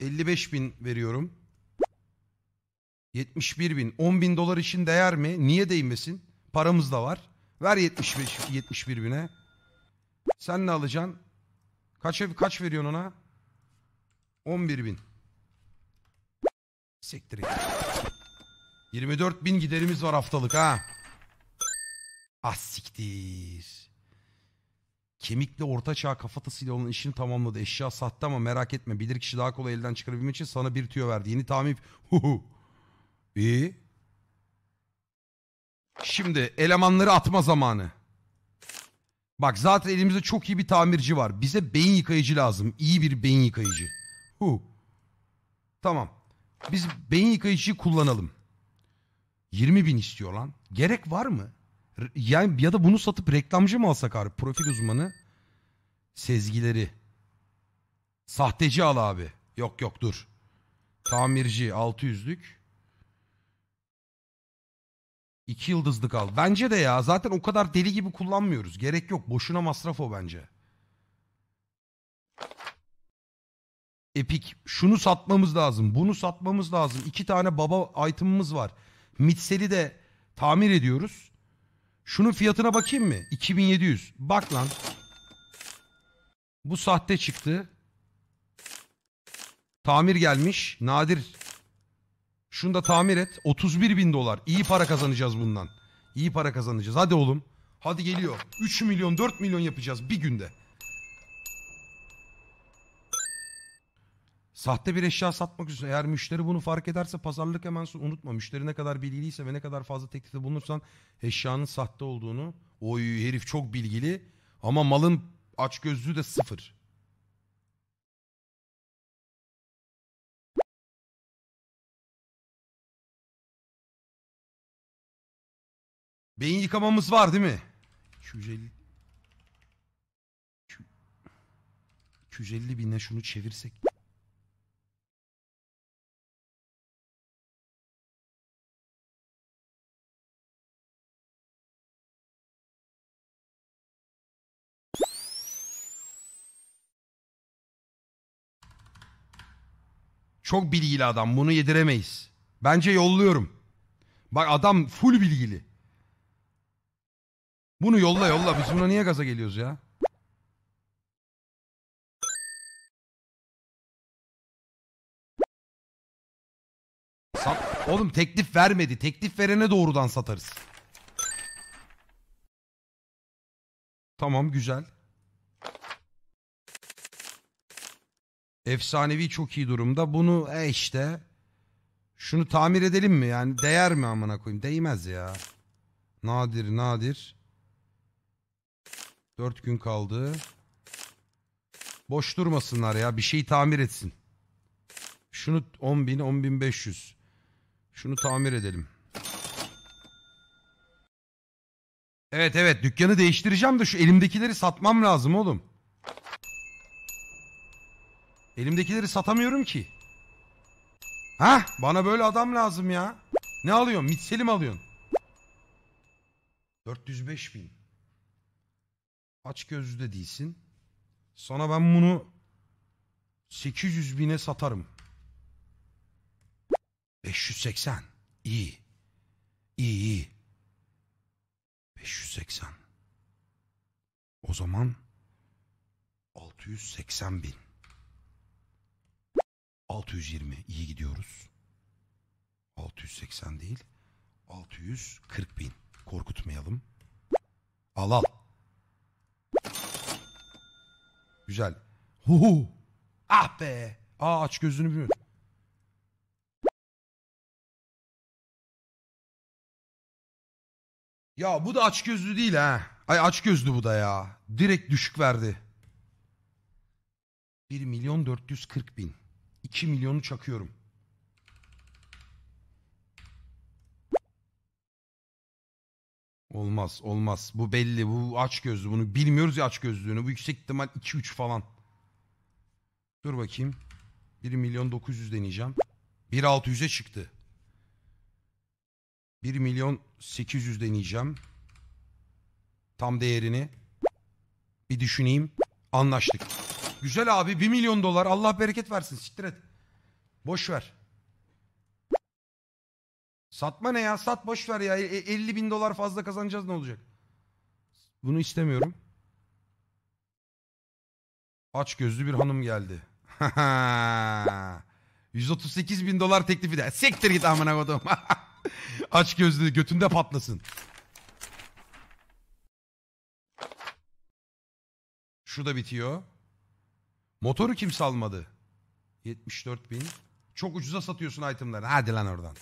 55 bin veriyorum. 71 bin. 10 bin dolar için değer mi? Niye değmesin? Paramız da var. Ver 75, 71 bine. Sen ne alacaksın? Kaç, kaç veriyorsun ona? 11 bin. Siktir. 24 bin giderimiz var haftalık ha. Ah siktir kemikli ortaçağ kafatasıyla onun işini tamamladı. Eşya sattı ama merak etme. Bilir kişi daha kolay elden çıkarabilmek için sana bir tüyo verdi. Yeni tamir... Huhu. İyi. Şimdi elemanları atma zamanı. Bak zaten elimizde çok iyi bir tamirci var. Bize beyin yıkayıcı lazım. İyi bir beyin yıkayıcı. Hu. Tamam. Biz beyin yıkayıcıyı kullanalım. 20 bin istiyor lan. Gerek var mı? Yani ya da bunu satıp reklamcı mı alsak abi? Profil uzmanı. Sezgileri. Sahteci al abi. Yok yok dur. Tamirci 600'lük. İki yıldızlık al. Bence de ya zaten o kadar deli gibi kullanmıyoruz. Gerek yok. Boşuna masraf o bence. Epik, Şunu satmamız lazım. Bunu satmamız lazım. İki tane baba item'ımız var. Mitsel'i de tamir ediyoruz. Şunun fiyatına bakayım mı? 2700. Bak lan. Bu sahte çıktı. Tamir gelmiş. Nadir. Şunu da tamir et. 31 bin dolar. İyi para kazanacağız bundan. İyi para kazanacağız. Hadi oğlum. Hadi geliyor. 3 milyon 4 milyon yapacağız bir günde. Sahte bir eşya satmak üzere eğer müşteri bunu fark ederse pazarlık hemen son- unutma. Müşteri ne kadar bilgiliyse ve ne kadar fazla teklifte bulunursan eşyanın sahte olduğunu. Oy herif çok bilgili ama malın açgözlüğü de sıfır. Beyin yıkamamız var değil mi? 250 250 bine şunu çevirsek. Çok bilgili adam bunu yediremeyiz. Bence yolluyorum. Bak adam full bilgili. Bunu yolla yolla biz buna niye gaza geliyoruz ya? Sat Oğlum teklif vermedi. Teklif verene doğrudan satarız. Tamam güzel. Efsanevi çok iyi durumda. Bunu e işte şunu tamir edelim mi? Yani değer mi amına koyayım? Değmez ya. Nadir nadir. Dört gün kaldı. Boş durmasınlar ya. Bir şey tamir etsin. Şunu 10 bin, 10 bin 500. Şunu tamir edelim. Evet evet dükkanı değiştireceğim de şu elimdekileri satmam lazım oğlum. Elimdekileri satamıyorum ki. Ha, bana böyle adam lazım ya. Ne alıyorsun? Mitselim alıyorsun? 405 bin. Aç gözlü de değilsin. Sana ben bunu 800 bine satarım. 580. İyi. İyi iyi. 580. O zaman 680 bin. 620 iyi gidiyoruz. 680 değil. 640 bin. Korkutmayalım. Al al. Güzel. Huhu. Ah be. Aa aç gözünü bilmiyorum. Ya bu da aç gözlü değil ha. Ay aç gözlü bu da ya. Direkt düşük verdi. 1 milyon 440 bin. 2 milyonu çakıyorum. Olmaz olmaz. Bu belli. Bu aç gözlü. Bunu bilmiyoruz ya aç gözlüğünü. Bu yüksek ihtimal 2-3 falan. Dur bakayım. 1 milyon 900 deneyeceğim. 1.600'e çıktı. 1 milyon 800 deneyeceğim. Tam değerini. Bir düşüneyim. Anlaştık. Güzel abi 1 milyon dolar Allah bereket versin siktir et. Boş ver. Satma ne ya sat boş ver ya E- 50 bin dolar fazla kazanacağız ne olacak? Bunu istemiyorum. Aç gözlü bir hanım geldi. 138 [LAUGHS] bin dolar teklifi de. Siktir git amına kodum. [LAUGHS] Aç gözlü götünde patlasın. Şu da bitiyor. Motoru kim salmadı? 74 bin. Çok ucuza satıyorsun itemleri. Hadi lan oradan.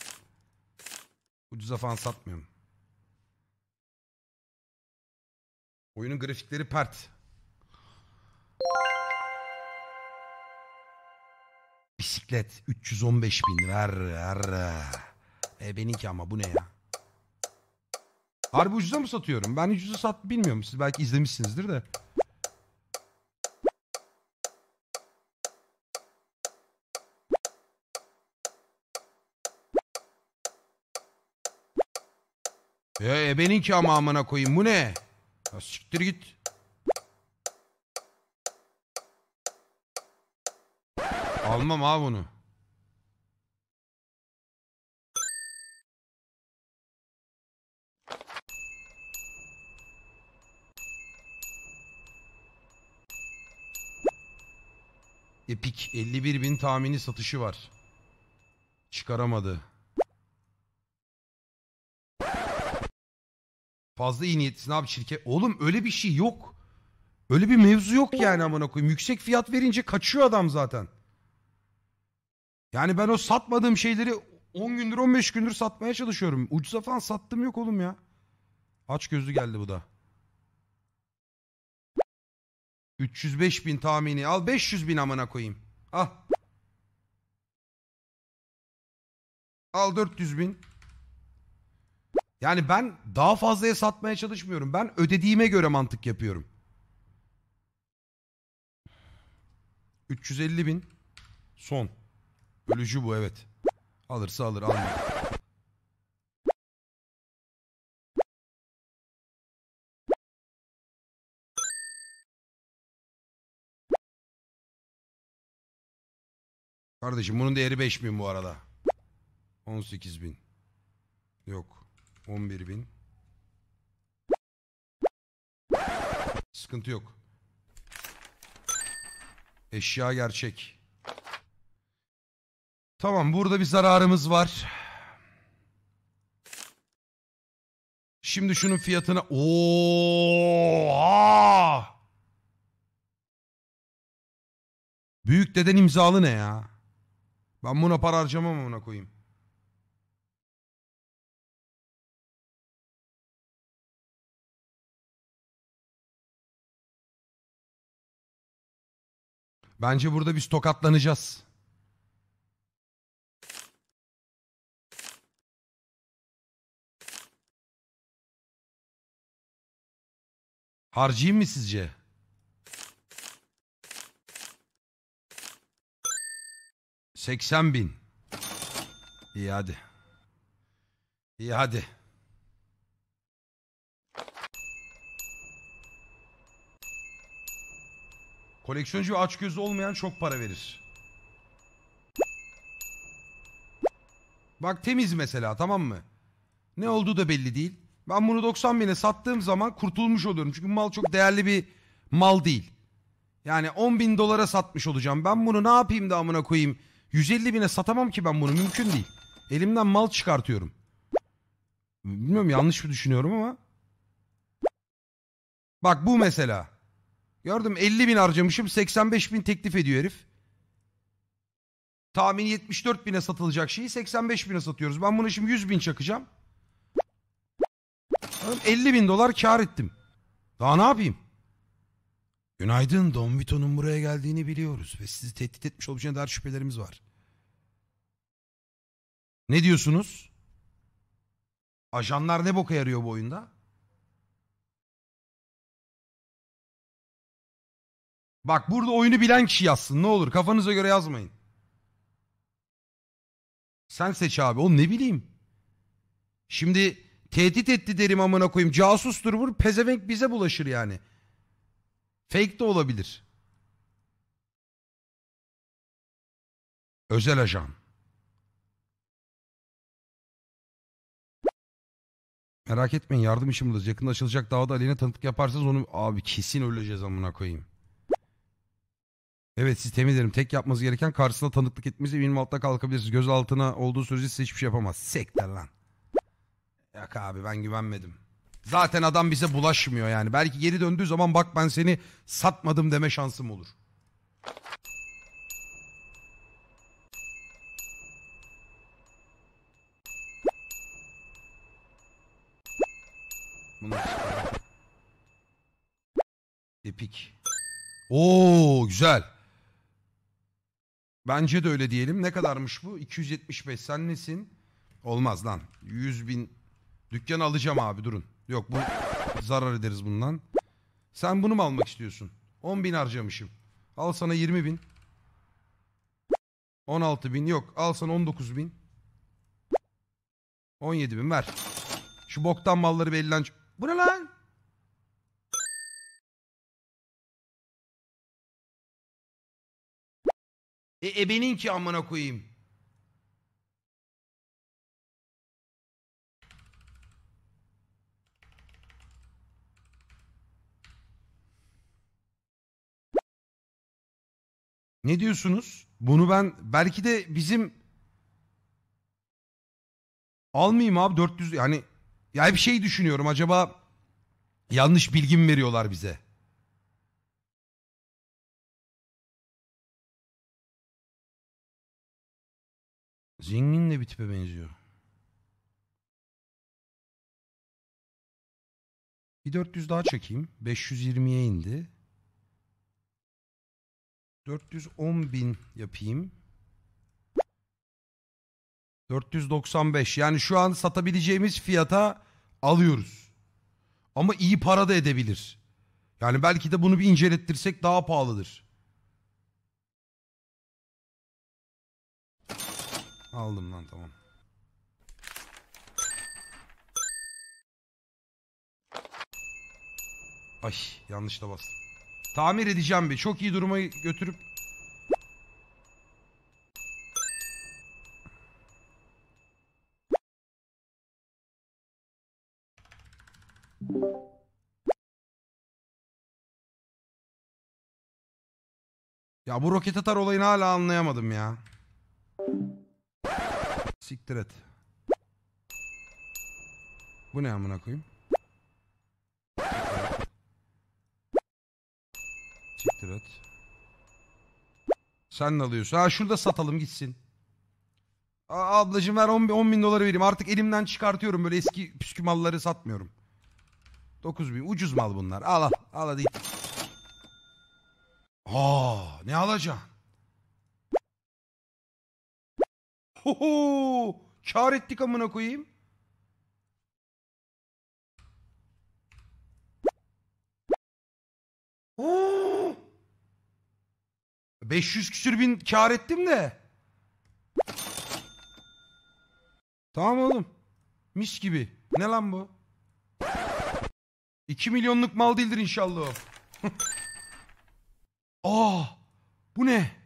Ucuza falan satmıyorum. Oyunun grafikleri pert. Bisiklet 315 bin ver ver. E benimki ama bu ne ya? Harbi ucuza mı satıyorum? Ben ucuza sat bilmiyorum. Siz belki izlemişsinizdir de. E, e benimki ama amına koyayım. Bu ne? Ya, siktir git. Almam ha bunu. Epic 51 bin tahmini satışı var. Çıkaramadı. Fazla iyi niyetlisin abi şirket. Oğlum öyle bir şey yok. Öyle bir mevzu yok yani amına koyayım. Yüksek fiyat verince kaçıyor adam zaten. Yani ben o satmadığım şeyleri 10 gündür 15 gündür satmaya çalışıyorum. Ucuza falan sattım yok oğlum ya. Aç gözlü geldi bu da. 305 bin tahmini. Al 500 bin amına koyayım. Al. Al 400 bin. Yani ben daha fazlaya satmaya çalışmıyorum. Ben ödediğime göre mantık yapıyorum. 350 bin. Son. Bölücü bu evet. Alırsa alır almıyor. Kardeşim bunun değeri 5 bin bu arada. 18 bin. Yok. 11 bin. Sıkıntı yok. Eşya gerçek. Tamam burada bir zararımız var. Şimdi şunun fiyatına... Oha! Büyük deden imzalı ne ya? Ben buna para harcamam ona koyayım. Bence burada biz tokatlanacağız. Harcayayım mı sizce? Seksen bin. İyi hadi. İyi hadi. Koleksiyoncu aç açgözlü olmayan çok para verir. Bak temiz mesela tamam mı? Ne olduğu da belli değil. Ben bunu 90 bine sattığım zaman kurtulmuş oluyorum. Çünkü mal çok değerli bir mal değil. Yani 10 bin dolara satmış olacağım. Ben bunu ne yapayım da amına koyayım? 150 bine satamam ki ben bunu mümkün değil. Elimden mal çıkartıyorum. Bilmiyorum yanlış mı düşünüyorum ama. Bak bu mesela. Gördüm 50 bin harcamışım 85 bin teklif ediyor herif. Tahmin 74 bine satılacak şeyi 85 bine satıyoruz. Ben bunu şimdi 100 bin çakacağım. 50 bin dolar kar ettim. Daha ne yapayım? Günaydın Don Vito'nun buraya geldiğini biliyoruz ve sizi tehdit etmiş olacağına dair şüphelerimiz var. Ne diyorsunuz? Ajanlar ne boka yarıyor bu oyunda? Bak burada oyunu bilen kişi yazsın ne olur kafanıza göre yazmayın. Sen seç abi o ne bileyim. Şimdi tehdit etti derim amına koyayım casustur vur pezevenk bize bulaşır yani. Fake de olabilir. Özel ajan. Merak etmeyin yardım işim bulacağız. Yakında açılacak davada aleyhine tanıtık yaparsanız onu abi kesin öleceğiz amına koyayım. Evet sistemi derim. Tek yapması gereken karşısına tanıklık etmesi benim altta kalkabilirsiniz. Gözaltına olduğu sürece size hiçbir şey yapamaz. Sekter lan. Yok abi ben güvenmedim. Zaten adam bize bulaşmıyor yani. Belki geri döndüğü zaman bak ben seni satmadım deme şansım olur. Bunu... Epik. Oo güzel. Bence de öyle diyelim. Ne kadarmış bu? 275. Sen nesin? Olmaz lan. 100 bin. dükkan alacağım abi durun. Yok bu zarar ederiz bundan. Sen bunu mu almak istiyorsun? 10 bin harcamışım. Al sana 20 bin. 16 bin yok. Al sana 19 bin. 17 bin ver. Şu boktan malları bir elden... Bu ne lan? E ebenin ki amına koyayım. Ne diyorsunuz? Bunu ben belki de bizim almayayım abi 400 yani ya bir şey düşünüyorum acaba yanlış bilgi mi veriyorlar bize? Zengin de bir tipe benziyor. Bir 400 daha çekeyim. 520'ye indi. 410 bin yapayım. 495. Yani şu an satabileceğimiz fiyata alıyoruz. Ama iyi para da edebilir. Yani belki de bunu bir incelettirsek daha pahalıdır. Aldım lan tamam. Ay yanlış da bastım. Tamir edeceğim bir. Çok iyi duruma götürüp Ya bu roket atar olayını hala anlayamadım ya. Siktir et. Bu ne amına koyayım? Siktir et. Sen ne alıyorsun? Ha şurada satalım gitsin. A ablacım ver 10 bin, bin doları vereyim. Artık elimden çıkartıyorum böyle eski püskü malları satmıyorum. 9 bin ucuz mal bunlar. Al al. Al hadi. Aa, ne alacaksın? Ho ho! Kar ettik amına koyayım. Oo! [GASPS] 500 küsür bin kar ettim de. Tamam oğlum. Mis gibi. Ne lan bu? 2 milyonluk mal değildir inşallah o. Aa! [LAUGHS] Ah! Bu ne?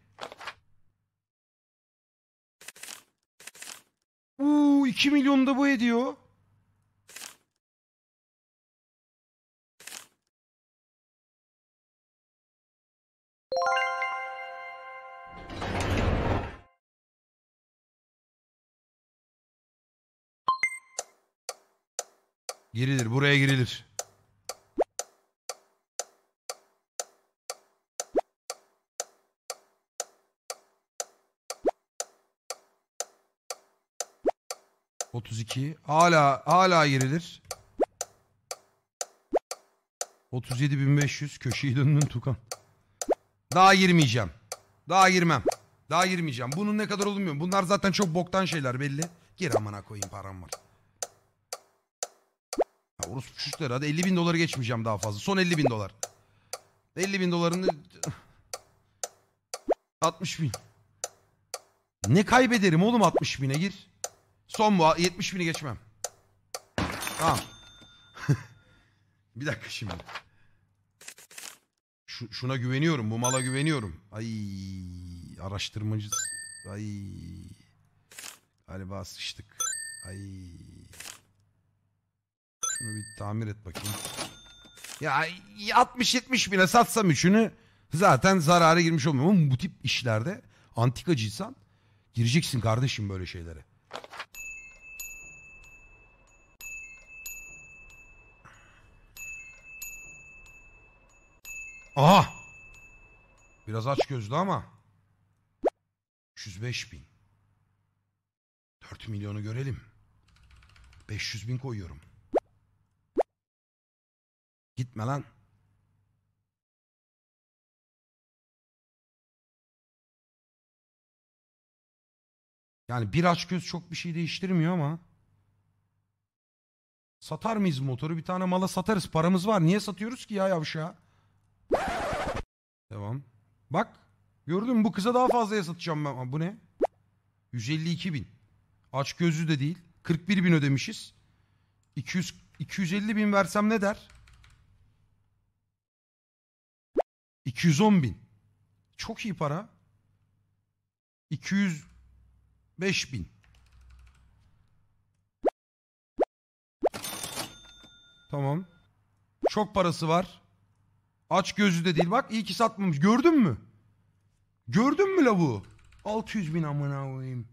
Uuu 2 milyon da bu ediyor. Girilir buraya girilir. 32. Hala hala girilir 37.500 köşeyi döndün Tukan. Daha girmeyeceğim. Daha girmem. Daha girmeyeceğim. Bunun ne kadar olmuyor. Bunlar zaten çok boktan şeyler belli. Gir amına koyayım param var. Ya orospu şutları hadi 50 bin doları geçmeyeceğim daha fazla. Son 50 bin dolar. 50 bin dolarını... 60 [LAUGHS] bin. Ne kaybederim oğlum 60 bine gir. Son mu? 70 bini geçmem. Tamam. [LAUGHS] bir dakika şimdi. Şu, şuna güveniyorum. Bu mala güveniyorum. Ay araştırmacı. Ay. Galiba sıçtık. Ay. Şunu bir tamir et bakayım. Ya 60-70 bine satsam üçünü zaten zarara girmiş olmuyor. Ama bu tip işlerde antikacıysan gireceksin kardeşim böyle şeylere. Aha! Biraz aç gözlü ama. 305 bin. 4 milyonu görelim. 500 bin koyuyorum. Gitme lan. Yani bir aç göz çok bir şey değiştirmiyor ama. Satar mıyız motoru? Bir tane mala satarız. Paramız var. Niye satıyoruz ki ya yavşa? Devam. Bak. Gördün mü bu kıza daha fazlaya satacağım ben. bu ne? 152 bin. Aç gözü de değil. 41 bin ödemişiz. 200, 250 bin versem ne der? 210 bin. Çok iyi para. 205 bin. Tamam. Çok parası var. Aç gözü de değil. Bak iyi ki satmamış. Gördün mü? Gördün mü lavuğu? 600 bin amına koyayım.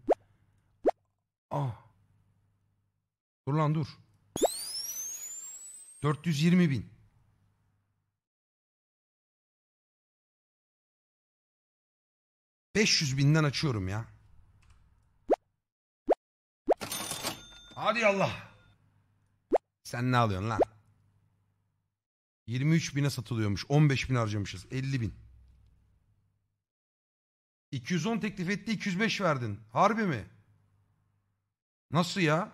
Ah. Dur lan dur. 420 bin. Beş yüz binden açıyorum ya. Hadi Allah. Sen ne alıyorsun lan? 23 bine satılıyormuş. 15 bin harcamışız. 50 bin. 210 teklif etti 205 verdin. Harbi mi? Nasıl ya?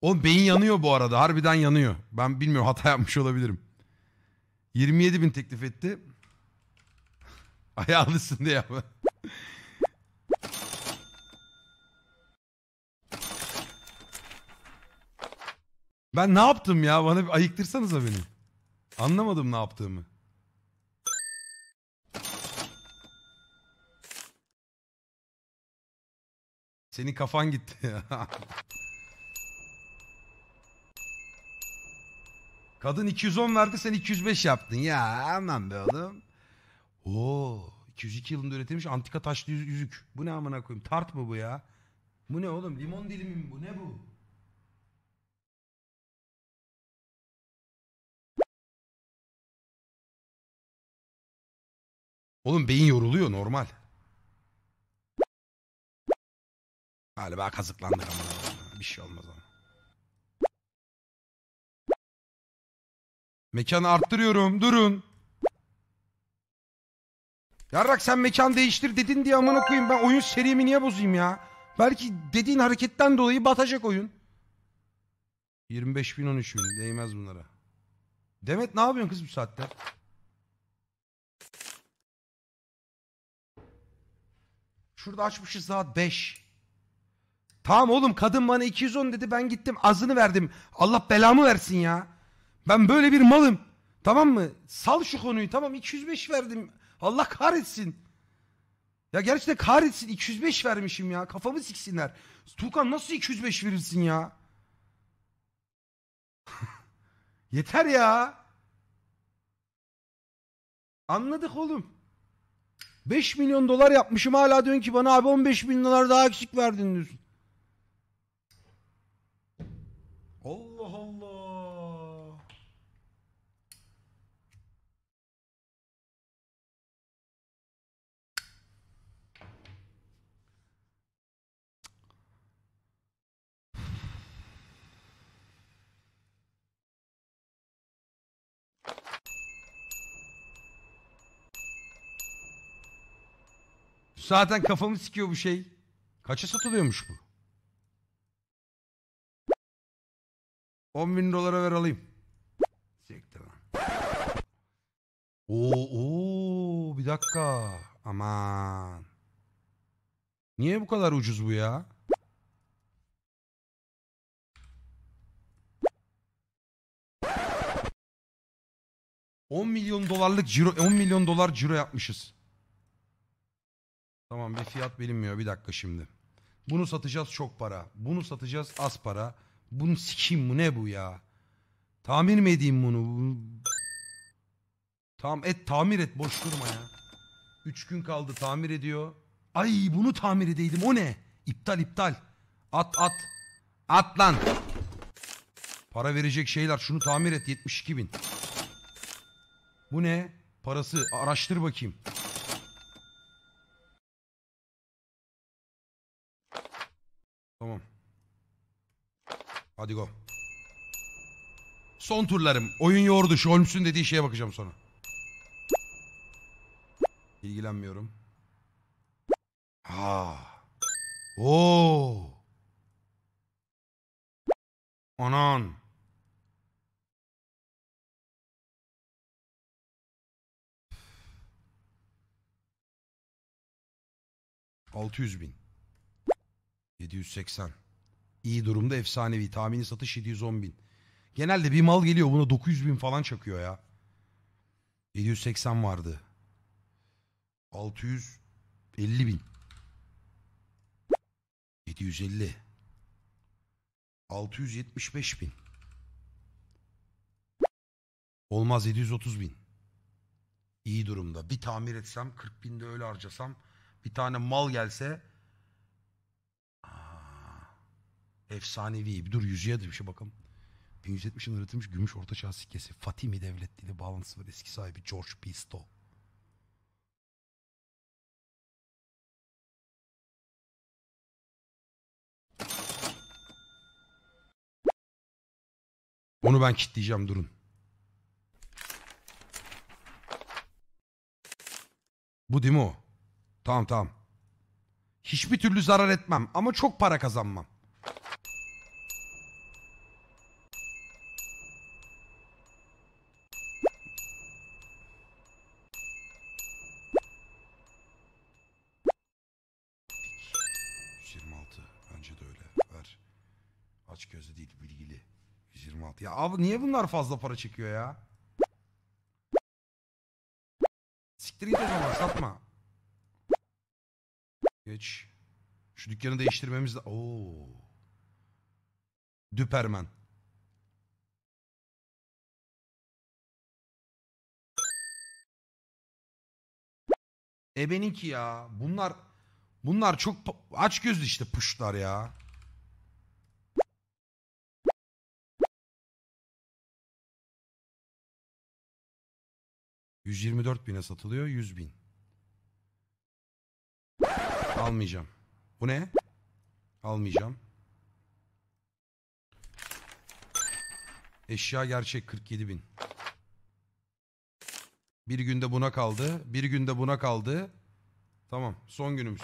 O beyin yanıyor bu arada. Harbiden yanıyor. Ben bilmiyorum hata yapmış olabilirim. 27 bin teklif etti. [LAUGHS] Ayağlısın diye Ben ne yaptım ya? Bana bir ayıktırsanıza beni. Anlamadım ne yaptığımı. Senin kafan gitti ya. [LAUGHS] Kadın 210 verdi sen 205 yaptın. Ya aman be oğlum. Oo 202 yılında üretilmiş antika taşlı yüzük. Bu ne amına koyayım? Tart mı bu ya? Bu ne oğlum? Limon dilimi mi bu? Ne bu? Oğlum beyin yoruluyor normal. Galiba kazıklandık ama. Bir şey olmaz ama. Mekanı arttırıyorum. Durun. Yarrak sen mekan değiştir dedin diye aman koyayım Ben oyun serimi niye bozayım ya? Belki dediğin hareketten dolayı batacak oyun. 25 bin 13 bin değmez bunlara. Demet ne yapıyorsun kız bu saatte? Şurada açmışız saat 5. Tamam oğlum kadın bana 210 dedi ben gittim azını verdim. Allah belamı versin ya. Ben böyle bir malım. Tamam mı? Sal şu konuyu tamam 205 verdim. Allah kahretsin. Ya gerçekten kahretsin 205 vermişim ya. Kafamı siksinler. Tuğkan nasıl 205 verirsin ya? [LAUGHS] Yeter ya. Anladık oğlum. 5 milyon dolar yapmışım hala diyorsun ki bana abi 15 bin dolar daha eksik verdin diyorsun. Zaten kafamı sikiyor bu şey. Kaça satılıyormuş bu? 10 bin dolara ver alayım. Siktir lan. Oo, oo, bir dakika. Aman. Niye bu kadar ucuz bu ya? On milyon dolarlık ciro, on milyon dolar ciro yapmışız. Tamam bir fiyat bilinmiyor bir dakika şimdi. Bunu satacağız çok para. Bunu satacağız az para. Bunu sikeyim bu ne bu ya? Tamir mi edeyim bunu? Tamam et tamir et boş durma ya. Üç gün kaldı tamir ediyor. Ay bunu tamir edeydim o ne? İptal iptal. At at. At lan. Para verecek şeyler şunu tamir et 72 bin. Bu ne? Parası araştır bakayım. Tamam. Hadi go. Son turlarım. Oyun yoğurdu. Şu Holmes'un dediği şeye bakacağım sonra. İlgilenmiyorum. Ha. Oo. Anan. Altı yüz bin. 780. İyi durumda efsanevi. Tahmini satış 710 bin. Genelde bir mal geliyor buna 900 bin falan çakıyor ya. 780 vardı. 650 bin. 750. 675 bin. Olmaz 730 bin. İyi durumda. Bir tamir etsem 40 binde öyle harcasam. Bir tane mal gelse Efsanevi. bir Dur yüzüğe de bir şey bakalım. 1170 üretilmiş gümüş ortaçağ sikkesi. Fatimi devlet ile bağlantısı var eski sahibi George Pisto. Onu ben kitleyeceğim durun. Bu değil mi o? Tamam tamam. Hiçbir türlü zarar etmem ama çok para kazanmam. yaptı ya. Abi niye bunlar fazla para çekiyor ya? Siktir git o zaman satma. Geç. Şu dükkanı değiştirmemiz de... Oo. Düpermen. E Ebeninki ya. Bunlar bunlar çok aç gözlü işte puşlar ya. 124 bine satılıyor 100 bin. Almayacağım. Bu ne? Almayacağım. Eşya gerçek 47 bin. Bir günde buna kaldı. Bir günde buna kaldı. Tamam son günümüz.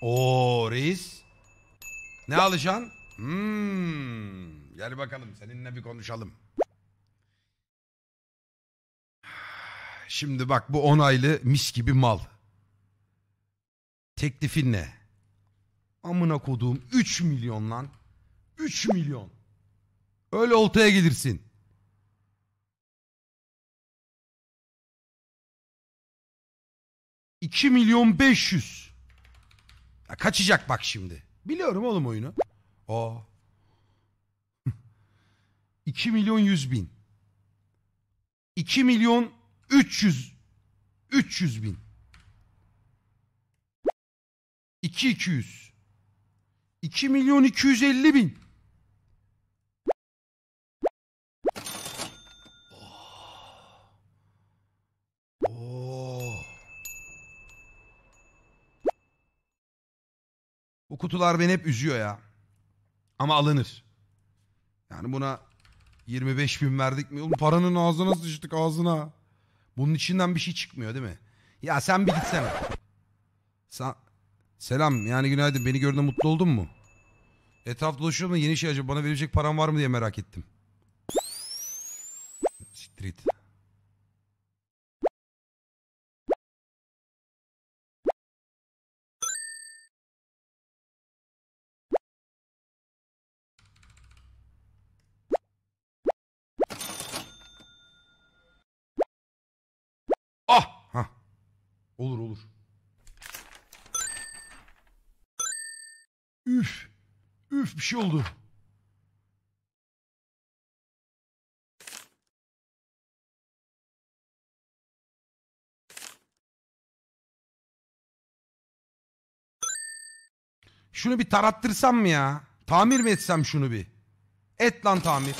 Oo reis. Ne alacaksın? Hmm. Gel bakalım seninle bir konuşalım. Şimdi bak bu onaylı mis gibi mal. Teklifin ne? Amına koduğum 3 milyon lan. 3 milyon. Öyle oltaya gelirsin. İki milyon beş yüz. Ya kaçacak bak şimdi. Biliyorum oğlum oyunu. O oh. 2 milyon 100 bin. 2 milyon 300 300 bin. 2 200. 2 milyon 250 bin. Bu kutular beni hep üzüyor ya. Ama alınır. Yani buna 25 bin verdik mi? Oğlum paranın ağzına sıçtık ağzına. Bunun içinden bir şey çıkmıyor değil mi? Ya sen bir gitsene. Sen... Selam yani günaydın beni gördüğünde mutlu oldun mu? Etrafta dolaşıyorum da yeni şey acaba bana verecek param var mı diye merak ettim. Street. bir şey oldu. Şunu bir tarattırsam mı ya? Tamir mi etsem şunu bir? Et lan tamir.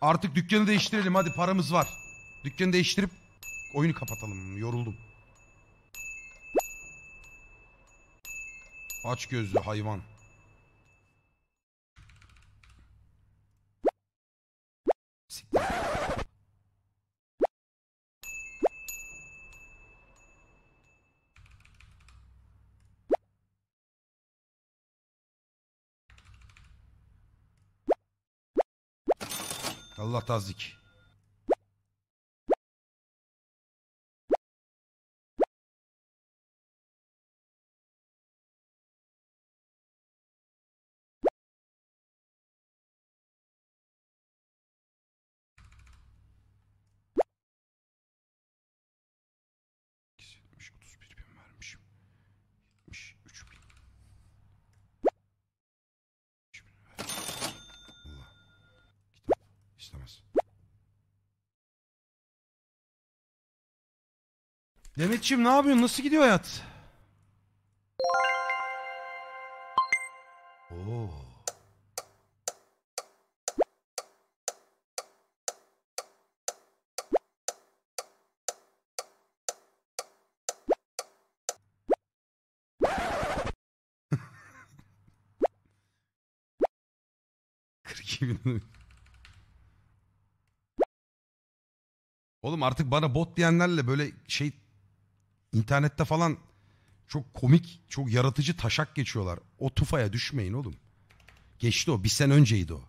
Artık dükkanı değiştirelim hadi paramız var. Dükkanı değiştirip oyunu kapatalım. Yoruldum. Aç gözlü hayvan. Allah tazik. Demetçiğim ne yapıyorsun? Nasıl gidiyor hayat? Oo. [LAUGHS] Oğlum artık bana bot diyenlerle böyle şey İnternette falan çok komik, çok yaratıcı taşak geçiyorlar. O tufaya düşmeyin oğlum. Geçti o. Bir sene önceydi o.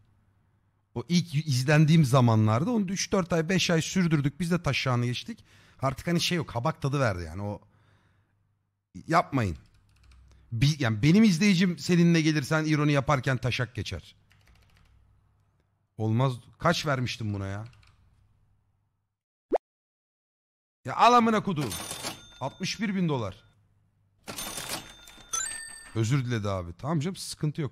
O ilk izlendiğim zamanlarda onu 3-4 ay 5 ay sürdürdük. Biz de taşağını geçtik. Artık hani şey yok kabak tadı verdi yani o yapmayın. Bir, yani benim izleyicim seninle gelirsen ironi yaparken taşak geçer. Olmaz. Kaç vermiştim buna ya? Ya al amına 61 bin dolar. Özür diledi abi. Tamam canım sıkıntı yok.